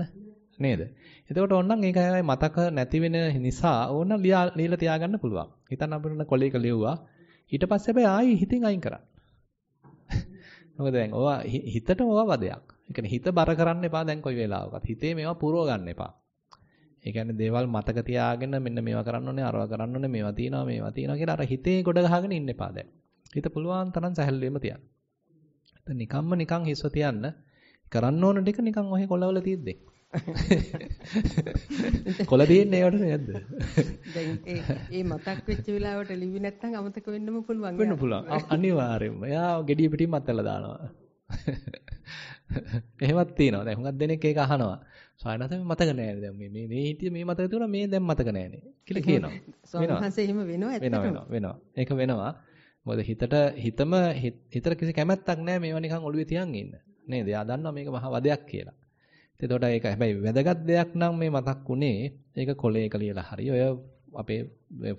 Speaker 1: නේද එතකොට ඕනනම් ඒක මතක නැති වෙන නිසා ඕනනම් ලියලා තියාගන්න පුළුවන් හිතන්න අපිට කොලේක ලියුවා ඊට පස්සේ හැබැයි ආයි හිතින් අයින් කරන්න මොකද දැන් ඕවා හිතට ඕවා වදයක්. ඒ කියන්නේ හිත බර කරන්න එපා දැන් කොයි වෙලාවකත්. හිතේ මේවා පුරව ගන්න එපා. ඒ කියන්නේ දේවල් මතක තියාගෙන මෙන්න මේවා කරන්න ඕනේ, අරවා කරන්න ඕනේ, මේවා තියනවා, මේවා තියනවා කියලා අර හිතේ ගොඩ ගහගෙන ඉන්න එපා දැන්. හිත පුළුවන් තරම් සැහැල්ලුවෙම තියන්න. නිකම්ම නිකන් හිස්ව තියන්න. කරන්න ඕන ටික නිකන් ඔහේ කොළවල තියෙද්දී. කොළ දෙන්නේ ඒවට නේද? දැන් ඒ
Speaker 6: ඒ මතක් වෙච්ච වෙලාවට ලිවි නැත්නම් අමතක වෙන්නම පුළුවන්. වෙන්න පුළුවන්.
Speaker 1: අනිවාර්යයෙන්ම. එයා gediy පිටින් මතලා දානවා. එහෙමත් තියෙනවා. දැන් හුඟක් දෙනෙක් ඒක අහනවා. සායනත මේ මතක නැහැ දැන් මේ මේ මේ හිටිය මේ මතක තිබුණා මේ දැන් මතක නැහැනේ කියලා කියනවා. සෝමහන්සේ
Speaker 6: එහෙම වෙනවා ඇත්තටම. වෙනවා
Speaker 1: වෙනවා. ඒක වෙනවා. මොකද හිතට හිතම හිතට කිසි කැමැත්තක් නැහැ මේවා නිකන් ඔළුවේ තියන් ඉන්න. නේද? එයා දන්නවා මේක මහා වදයක් කියලා. එතකොට ඒක හැබැයි වැදගත් දෙයක් නම් මේ මතක් උනේ ඒක කොලේ කියලා හරි ඔය අපේ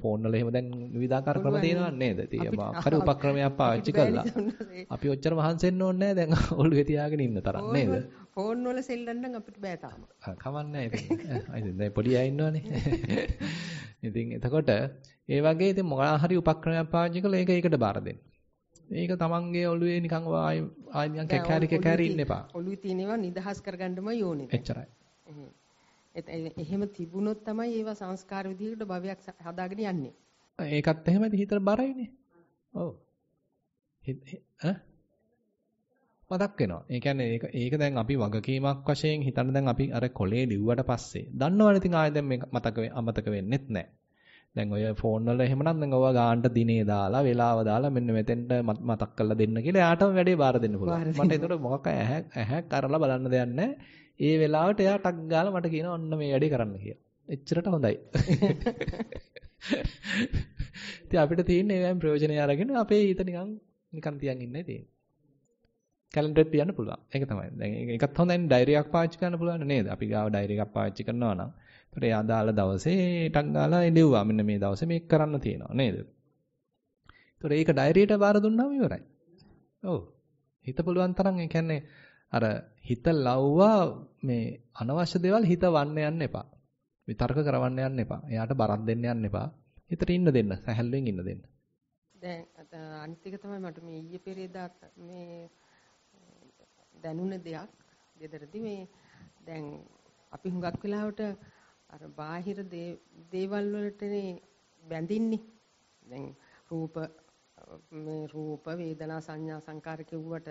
Speaker 1: ෆෝන් වල එහෙම දැන් විවිධාකාර ක්‍රම තියෙනවා නේද? ඉතින් හරි උපක්‍රමයක් පාවිච්චි කළා. අපි ඔච්චර මහන්සෙන්න ඕනේ නැහැ දැන් ඔළුවේ තියාගෙන ඉන්න තරම් නේද?
Speaker 6: ෆෝන් වල සෙල්ලම් නම් අපිට බෑ තාම.
Speaker 1: කමන්නේ නැහැ ඉතින්. දැන් පොඩි අය ඉන්නවනේ. ඉතින් එතකොට ඒ වගේ ඉතින් මොකක් හරි උපක්‍රමයක් පාවිච්චි කළා ඒක ඒකට බාර දෙන්න. මේක තමන්ගේ ඔළුවේ නිකන් ආය ආය නිකන් කැකෑරි කැකෑරි ඉන්න එපා.
Speaker 6: ඔළුවේ තියෙනවා නිදහස් කරගන්නම ඕනේ. එච්චරයි. එහෙම තිබුණොත් තමයි ඒවා සංස්කාර විදිහකට භවයක් හදාගෙන යන්නේ.
Speaker 1: ඒකත් එහෙමයි හිතට බරයිනේ. ඔව්. මතක් වෙනවා. ඒ කියන්නේ ඒක ඒක දැන් අපි වගකීමක් වශයෙන් හිතන දැන් අපි අර කොලේ ලිව්වට පස්සේ දන්නවනේ ඉතින් ආයෙ දැන් මේක මතක අමතක වෙන්නෙත් නැහැ. දැන් ඔය ෆෝන් වල එහෙමනම් දැන් ඔවා ගානට දිනේ දාලා වේලාව දාලා මෙන්න මෙතෙන්ට මතක් කරලා දෙන්න කියලා එයාටම වැඩේ බාර දෙන්න පුළුවන්. මට ඒතකොට මොකක් ඇහැ ඇහැ කරලා බලන්න දෙයක් නැහැ. ඒ වෙලාවට එයා ටක් ගාලා මට කියනවා ඔන්න මේ වැඩේ කරන්න කියලා. එච්චරට හොඳයි. ඉතින් අපිට තියෙන්නේ ඒවෙන් ප්‍රයෝජනය අරගෙන අපේ හිත නිකන් නිකන් තියන් ඉන්නයි තියෙන්නේ. කැලෙන්ඩර් තියන්න පුළුවන්. ඒක තමයි. දැන් ඒකත් හොඳයි. ඩයරි එකක් පාවිච්චි කරන්න පුළුවන් නේද? අපි ගාව ඩයරි එකක් පාවිච්චි කරනවා නම් ඒතර එයා දාලා දවසේ ටක් ගාලා එළෙව්වා මෙන්න මේ දවසේ මේක කරන්න තියෙනවා නේද? ඒතර ඒක ඩයරියට බාර දුන්නාම ඉවරයි. ඔව්. හිත පුළුවන් තරම් ඒ කියන්නේ අර හිත ලව්වා මේ අනවශ්‍ය දේවල් හිත වන්න යන්න එපා. විතර්ක කරවන්න යන්න එපා. එයාට බරක් දෙන්න යන්න එපා. හිතට ඉන්න දෙන්න. සැහැල්ලුවෙන් ඉන්න දෙන්න.
Speaker 6: දැන් අනිත් එක තමයි මට මේ ඊයේ පෙරේදා මේ දැනුණ දෙයක් දෙදරදී මේ දැන් අපි හුඟක් වෙලාවට අර බාහිර දේවල් වලටනේ බැඳින්නේ. දැන් රූප මේ රූප වේදනා සංඥා සංකාර කිව්වට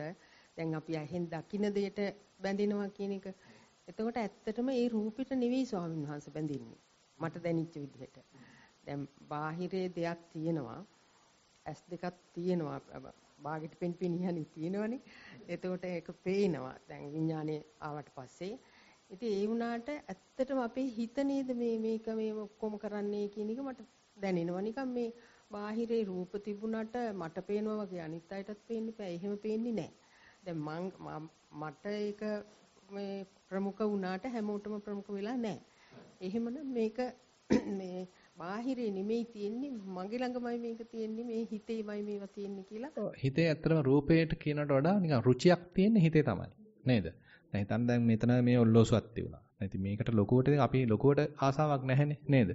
Speaker 6: දැන් අපි ඇහෙන් දකින දෙයට බැඳිනවා කියන එක. එතකොට ඇත්තටම ඒ රූපෙට නෙවෙයි ස්වාමීන් වහන්සේ බැඳින්නේ. මට දැනෙච්ච විදිහට. දැන් බාහිරේ දෙයක් තියෙනවා. ඇස් දෙකක් තියෙනවා. බාගෙට පින් පින් යන්නේ තියෙනවනේ. එතකොට ඒක පේනවා. දැන් විඥානේ ආවට පස්සේ ඉතින් ඒ වුණාට ඇත්තටම අපේ හිත නේද මේ මේක මේ ඔක්කොම කරන්නේ කියන එක මට දැනෙනවා නිකන් මේ බාහිරේ රූප තිබුණට මට පේනවා වගේ අනිත් අයටත් පේන්න බෑ එහෙම පේන්නේ නෑ දැන් මං මට ඒක මේ ප්‍රමුඛ වුණාට හැමෝටම ප්‍රමුඛ වෙලා නෑ එහෙමනම් මේක මේ බාහිරේ නෙමෙයි තියෙන්නේ මගේ ළඟමයි මේක තියෙන්නේ මේ හිතේමයි මේවා තියෙන්නේ
Speaker 5: කියලා
Speaker 1: හිතේ ඇත්තටම රූපයට කියනට වඩා නිකන් රුචියක් තියෙන්නේ හිතේ තමයි නේද දැන් හිතන්න දැන් මෙතන මේ ඔල්ලෝසුවක් තිබුණා. ඉතින් මේකට ලොකුවට අපි ලොකුවට ආසාවක් නැහැනේ නේද?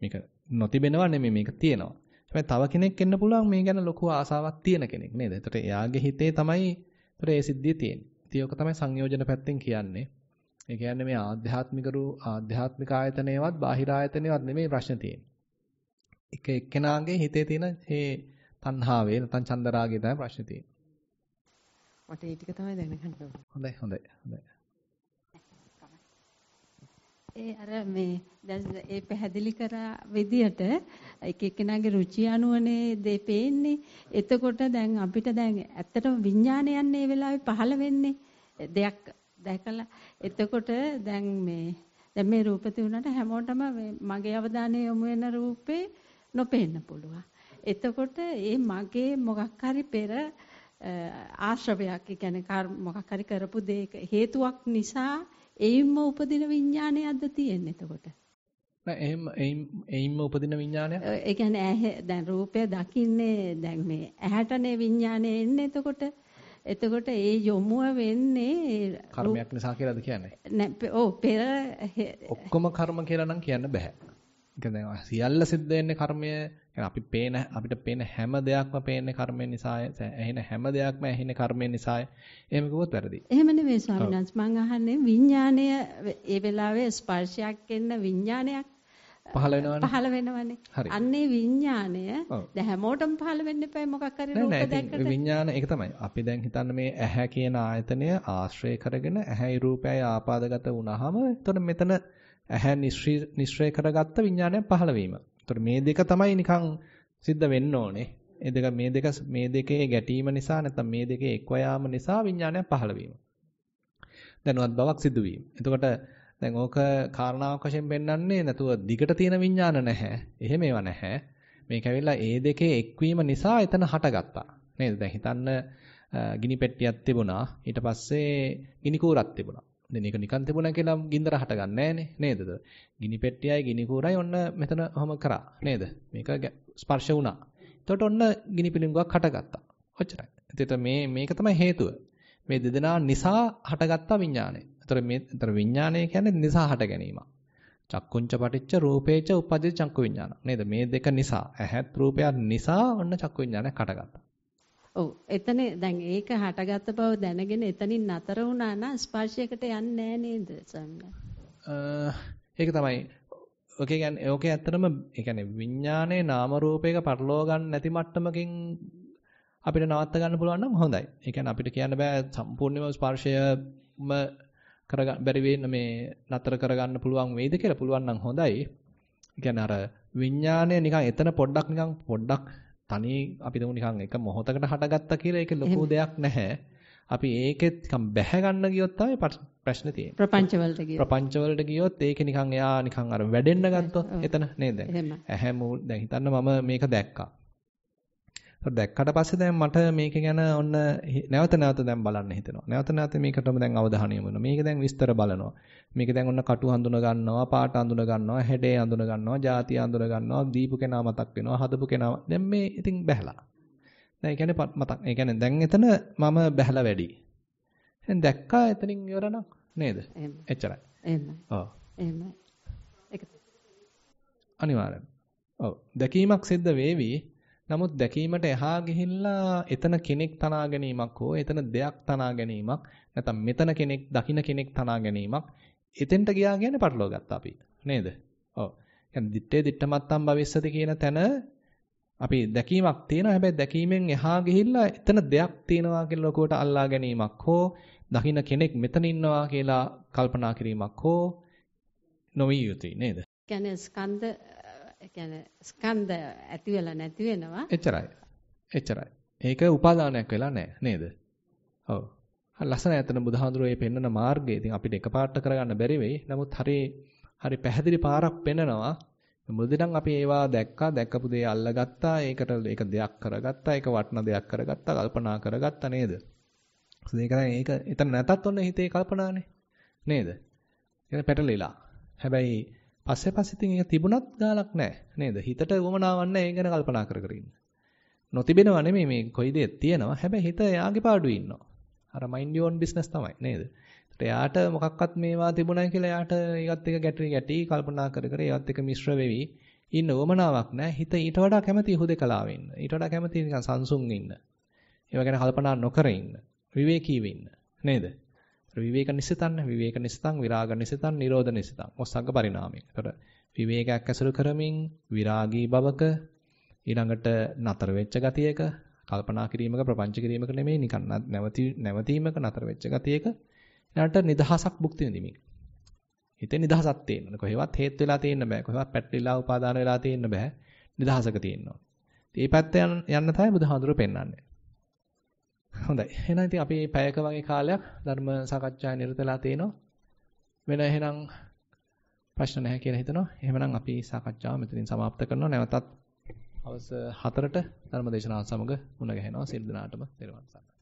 Speaker 1: මේක නොතිබෙනවා නෙමෙයි මේක තියෙනවා. හැබැයි තව කෙනෙක් එන්න පුළුවන් මේ ගැන ලොකු ආසාවක් තියෙන කෙනෙක් නේද? එතකොට එයාගේ හිතේ තමයි එතකොට ඒ සිද්ධිය තියෙන්නේ. ඉතින් ඔක තමයි සංයෝජන පැත්තෙන් කියන්නේ. ඒ කියන්නේ මේ ආධ්‍යාත්මික රූ ආධ්‍යාත්මික ආයතනයවත් බාහිර ආයතනයවත් නෙමෙයි ප්‍රශ්න තියෙන්නේ. එක එක්කෙනාගේ හිතේ තියෙන මේ තණ්හාවේ නැත්නම් චන්දරාගේ තමයි ප්‍රශ්නේ තියෙන්නේ.
Speaker 6: මට ඒ ටික තමයි දැනගන්න ඕනේ.
Speaker 1: හොඳයි හොඳයි හොඳයි.
Speaker 3: ඒ අර මේ දැන් ඒ පැහැදිලි කරා විදියට එක එක්කෙනාගේ රුචි අනුවනේ දේ පේන්නේ. එතකොට දැන් අපිට දැන් ඇත්තටම විඥානය යන්නේ මේ වෙලාවේ පහළ වෙන්නේ දෙයක් දැකලා. එතකොට දැන් මේ දැන් මේ රූප තිබුණාට හැමෝටම මගේ අවධානය යොමු වෙන රූපේ නොපෙන්න පුළුවන්. එතකොට මේ මගේ මොකක් හරි පෙර ආශ්‍රවයක් කියන්නේ මොකක් හරි කරපු දෙයක හේතුවක් නිසා එයින්ම උපදින විඥානයක්ද තියෙන්නේ එතකොට
Speaker 1: නෑ එහෙම එයින්ම උපදින විඥානයක් ඒ
Speaker 3: කියන්නේ ඇහැ දැන් රූපය දකින්නේ දැන් මේ ඇහැටනේ විඥානය එන්නේ එතකොට එතකොට ඒ යොමුව වෙන්නේ
Speaker 1: කර්මයක් නිසා කියලාද කියන්නේ
Speaker 3: නෑ ඔව් පෙර
Speaker 1: ඔක්කොම කර්ම කියලා නම් කියන්න බෑ කියන්නේ දැන් සියල්ල සිද්ධ වෙන්නේ කර්මය يعني අපි පේන අපිට පේන හැම දෙයක්ම පේන්නේ කර්මය නිසායි ඇහෙන හැම දෙයක්ම ඇහෙන කර්මය නිසායි එහෙම කිව්වොත් වැරදි.
Speaker 3: එහෙම නෙවෙයි ස්වාමිනාස් මං අහන්නේ විඥාණය ඒ වෙලාවේ ස්පර්ශයක් එන්න විඥානයක්
Speaker 1: පහළ වෙනවනේ. පහළ
Speaker 3: වෙනවනේ. අන්නේ විඥාණය දැන් හැමෝටම පහළ වෙන්න එපා මොකක් හරි රූප දැක්කට.
Speaker 1: විඥාන ඒක තමයි. අපි දැන් හිතන්නේ මේ ඇහැ කියන ආයතනය ආශ්‍රය කරගෙන ඇහැයි රූපයයි ආපාදගත වුණාම එතකොට මෙතන ඇහැ නිශ්‍රේ කරගත්ත විඥානයක් පහළ වීම. මේ දෙක තමයි නිකන් සිද්ධ වෙන්න ඕනේ. මේ දෙක මේ දෙක මේ දෙකේ ගැටීම නිසා නැත්නම් මේ දෙකේ එක්වයාම නිසා විඥානයක් පහළ වීම. දැනුවත් බවක් සිදුවීම. එතකොට දැන් ඕක කාරණාවක් වශයෙන් පෙන්වන්නේ නැතුව දිගට තියෙන විඥාන නැහැ. එහෙම ඒවා නැහැ. මේක ඇවිල්ලා ඒ දෙකේ එක්වීම නිසා එතන හටගත්තා. නේද? දැන් හිතන්න ගිනි පෙට්ටියක් තිබුණා. ඊට පස්සේ ගිනි කූරක් තිබුණා. දැන් ඒක නිකන් තිබුණා කියලා ගින්දර හටගන්නේ නෑනේ නේද? ගිනි පෙට්ටියයි ගිනි කූරයි ඔන්න මෙතන ඔහම කරා නේද? මේක ස්පර්ශ වුණා. එතකොට ඔන්න ගිනි පිළිඟුවක් හටගත්තා. ඔච්චරයි. එතකොට මේ මේක තමයි හේතුව. මේ දෙදෙනා නිසා හටගත්ත විඥානය. එතකොට මේ එතකොට විඥානය කියන්නේ නිසා හට ගැනීම. චක්කුංච පටිච්ච රූපේච උපදී චක්කු විඥාන. නේද? මේ දෙක නිසා ඇහත් රූපයත් නිසා ඔන්න චක්කු විඥානයක් හටගත්තා. ඔව්
Speaker 3: එතන දැන් ඒක හටගත්ත බව දැනගෙන එතනින් නතර වුණා නම් ස්පර්ශයකට යන්නේ නැහැ නේද
Speaker 1: ඒක තමයි ඔකේ කියන්නේ ඔකේ ඇත්තටම ඒ කියන්නේ විඥානයේ නාම රූපයක පටලව ගන්න නැති මට්ටමකින් අපිට නවත්ත ගන්න පුළුවන් නම් හොඳයි. ඒ කියන්නේ අපිට කියන්න බෑ සම්පූර්ණයෙන්ම ස්පර්ශයම කරගන්න බැරි වෙන්න මේ නතර කරගන්න පුළුවන් වෙයිද කියලා පුළුවන් නම් හොඳයි. ඒ කියන්නේ අර විඥානය නිකන් එතන පොඩ්ඩක් නිකන් පොඩ්ඩක් තනි අපි දුමු නිකන් එක මොහොතකට හටගත්තා කියලා ඒක ලොකු දෙයක් නැහැ. අපි ඒකෙත් නිකන් බැහැ ගන්න ගියොත් තමයි ප්‍රශ්නේ තියෙන්නේ.
Speaker 3: ප්‍රපංච වලට ගියොත්.
Speaker 1: ප්‍රපංච වලට ගියොත් ඒක නිකන් එයා නිකන් අර වැඩෙන්න ගත්තොත් එතන නේද?
Speaker 3: ඇහැ
Speaker 1: මූ දැන් හිතන්න මම මේක දැක්කා. දැක්කට පස්සේ දැන් මට මේක ගැන ඔන්න නැවත නැවත දැන් බලන්න හිතෙනවා. නැවත නැවත මේකටම දැන් අවධානය යොමුනවා. මේක දැන් විස්තර බලනවා. මේක දැන් ඔන්න කටු හඳුන ගන්නවා, පාට හඳුන ගන්නවා, හැඩේ හඳුන ගන්නවා, ಜಾති හඳුන ගන්නවා, දීපු කෙනා මතක් වෙනවා, හදපු කෙනා. දැන් මේ ඉතින් බැහැලා. දැන් ඒ කියන්නේ මතක්. ඒ කියන්නේ දැන් එතන මම බැහැලා වැඩි. දැන් දැක්කා එතනින් ඉවර නම් නේද? එච්චරයි. එහෙමයි. ඔව්. එහෙමයි. ඒක අනිවාර්යෙන්. ඔව්. දැකීමක් සිද්ධ වේවි. නමුත් දැකීමට එහා ගිහිල්ලා එතන කෙනෙක් තනා ගැනීමක් හෝ එතන දෙයක් තනා ගැනීමක් නැත්නම් මෙතන කෙනෙක් දකින්න කෙනෙක් තනා ගැනීමක් එතෙන්ට ගියා කියන්නේ පටලවා ගත්තා අපි නේද? ඔව්. يعني දිත්තේ දිත්තමත්තම් භවිස්සති කියන තැන අපි දැකීමක් තියෙනවා හැබැයි දැකීමෙන් එහා ගිහිල්ලා එතන දෙයක් තියෙනවා කියලා ලෝකයට අල්ලා ගැනීමක් හෝ දකින්න කෙනෙක් මෙතන ඉන්නවා කියලා කල්පනා කිරීමක් හෝ නොවිය යුතුයි නේද?
Speaker 3: කියන්නේ ස්කන්ධ ඒ කියන්නේ ස්කන්ධ ඇති වෙලා නැති වෙනවා.
Speaker 1: එච්චරයි. එච්චරයි. ඒක උපාදානයක් වෙලා නැහැ නේද? ඔව්. ලස්සන ඇතන බුදුහාඳුරෝ මේ පෙන්වන මාර්ගය ඉතින් අපිට එකපාර්ට කරගන්න බැරි වෙයි. නමුත් හරි හරි පැහැදිලි පාරක් පෙන්වනවා. මුලදීනම් අපි ඒවා දැක්කා, දැකපු දේ අල්ලගත්තා, ඒකට ඒක දෙයක් කරගත්තා, ඒක වටන දෙයක් කරගත්තා, කල්පනා කරගත්තා නේද? ඒක තමයි ඒක එතන නැතත් ඔන්න හිතේ කල්පනානේ. නේද? ඒක පැටලිලා. හැබැයි පස්සේ පස්සේ ඉතින් ඒක තිබුණත් ගාලක් නැහැ නේද? හිතට වමනාවක් නැහැ ඒක ගැන කල්පනා කර කර ඉන්න. නොතිබෙනවා නෙමෙයි මේ කොයි දේ තියෙනවා. හැබැයි හිත එයාගේ පාඩුවේ ඉන්නවා. අර මයින්ඩ් යෝන් බිස්නස් තමයි නේද? ඒත් එයාට මොකක්වත් මේවා තිබුණා කියලා එයාට ඒකත් එක ගැටි ගැටි කල්පනා කර කර ඒවත් එක මිශ්‍ර වෙවි ඉන්න වමනාවක් නැහැ. හිත ඊට වඩා කැමති හුදකලාව ඉන්න. ඊට වඩා කැමති නිකන් සංසුන් ඉන්න. ඒව ගැන කල්පනා නොකර ඉන්න. විවේකීව ඉන්න. නේද? විවේක නිසිතන්න විවේක නිසිතං විරාග නිසිතං නිරෝධ නිසිතං මොස්සග්ග පරිණාමයෙන්. එතකොට විවේකයක් ඇසුරු කරමින් විරාගී බවක ඊළඟට නතර වෙච්ච ගතියක කල්පනා කිරීමක ප්‍රපංච කිරීමක නෙමෙයි නිකන් නැවති නැවතීමක නතර වෙච්ච ගතියක ඊළඟට නිදහසක් භුක්ති විඳින්න. හිතේ නිදහසක් තියෙන්න. කොහෙවත් හේත් වෙලා තියෙන්න බෑ. කොහෙවත් පැටලිලා උපාදාන වෙලා තියෙන්න බෑ. නිදහසක තියෙන්න ඕන. ඒ පැත්ත යන්න තමයි බුදුහාඳුර පෙන්වන්නේ. හොඳයි. එහෙනම් ඉතින් අපි පැයක වගේ කාලයක් ධර්ම සාකච්ඡාවේ නිරත වෙලා තිනවා. වෙන එහෙනම් ප්‍රශ්න නැහැ කියලා හිතනවා. එහෙනම් අපි සාකච්ඡාව මෙතනින් સમાપ્ત කරනවා. නැවතත් අවස 4ට ධර්ම දේශනාව සමග මුණ ගැහෙනවා. සියලු දෙනාටම තෙරුවන් සරණයි.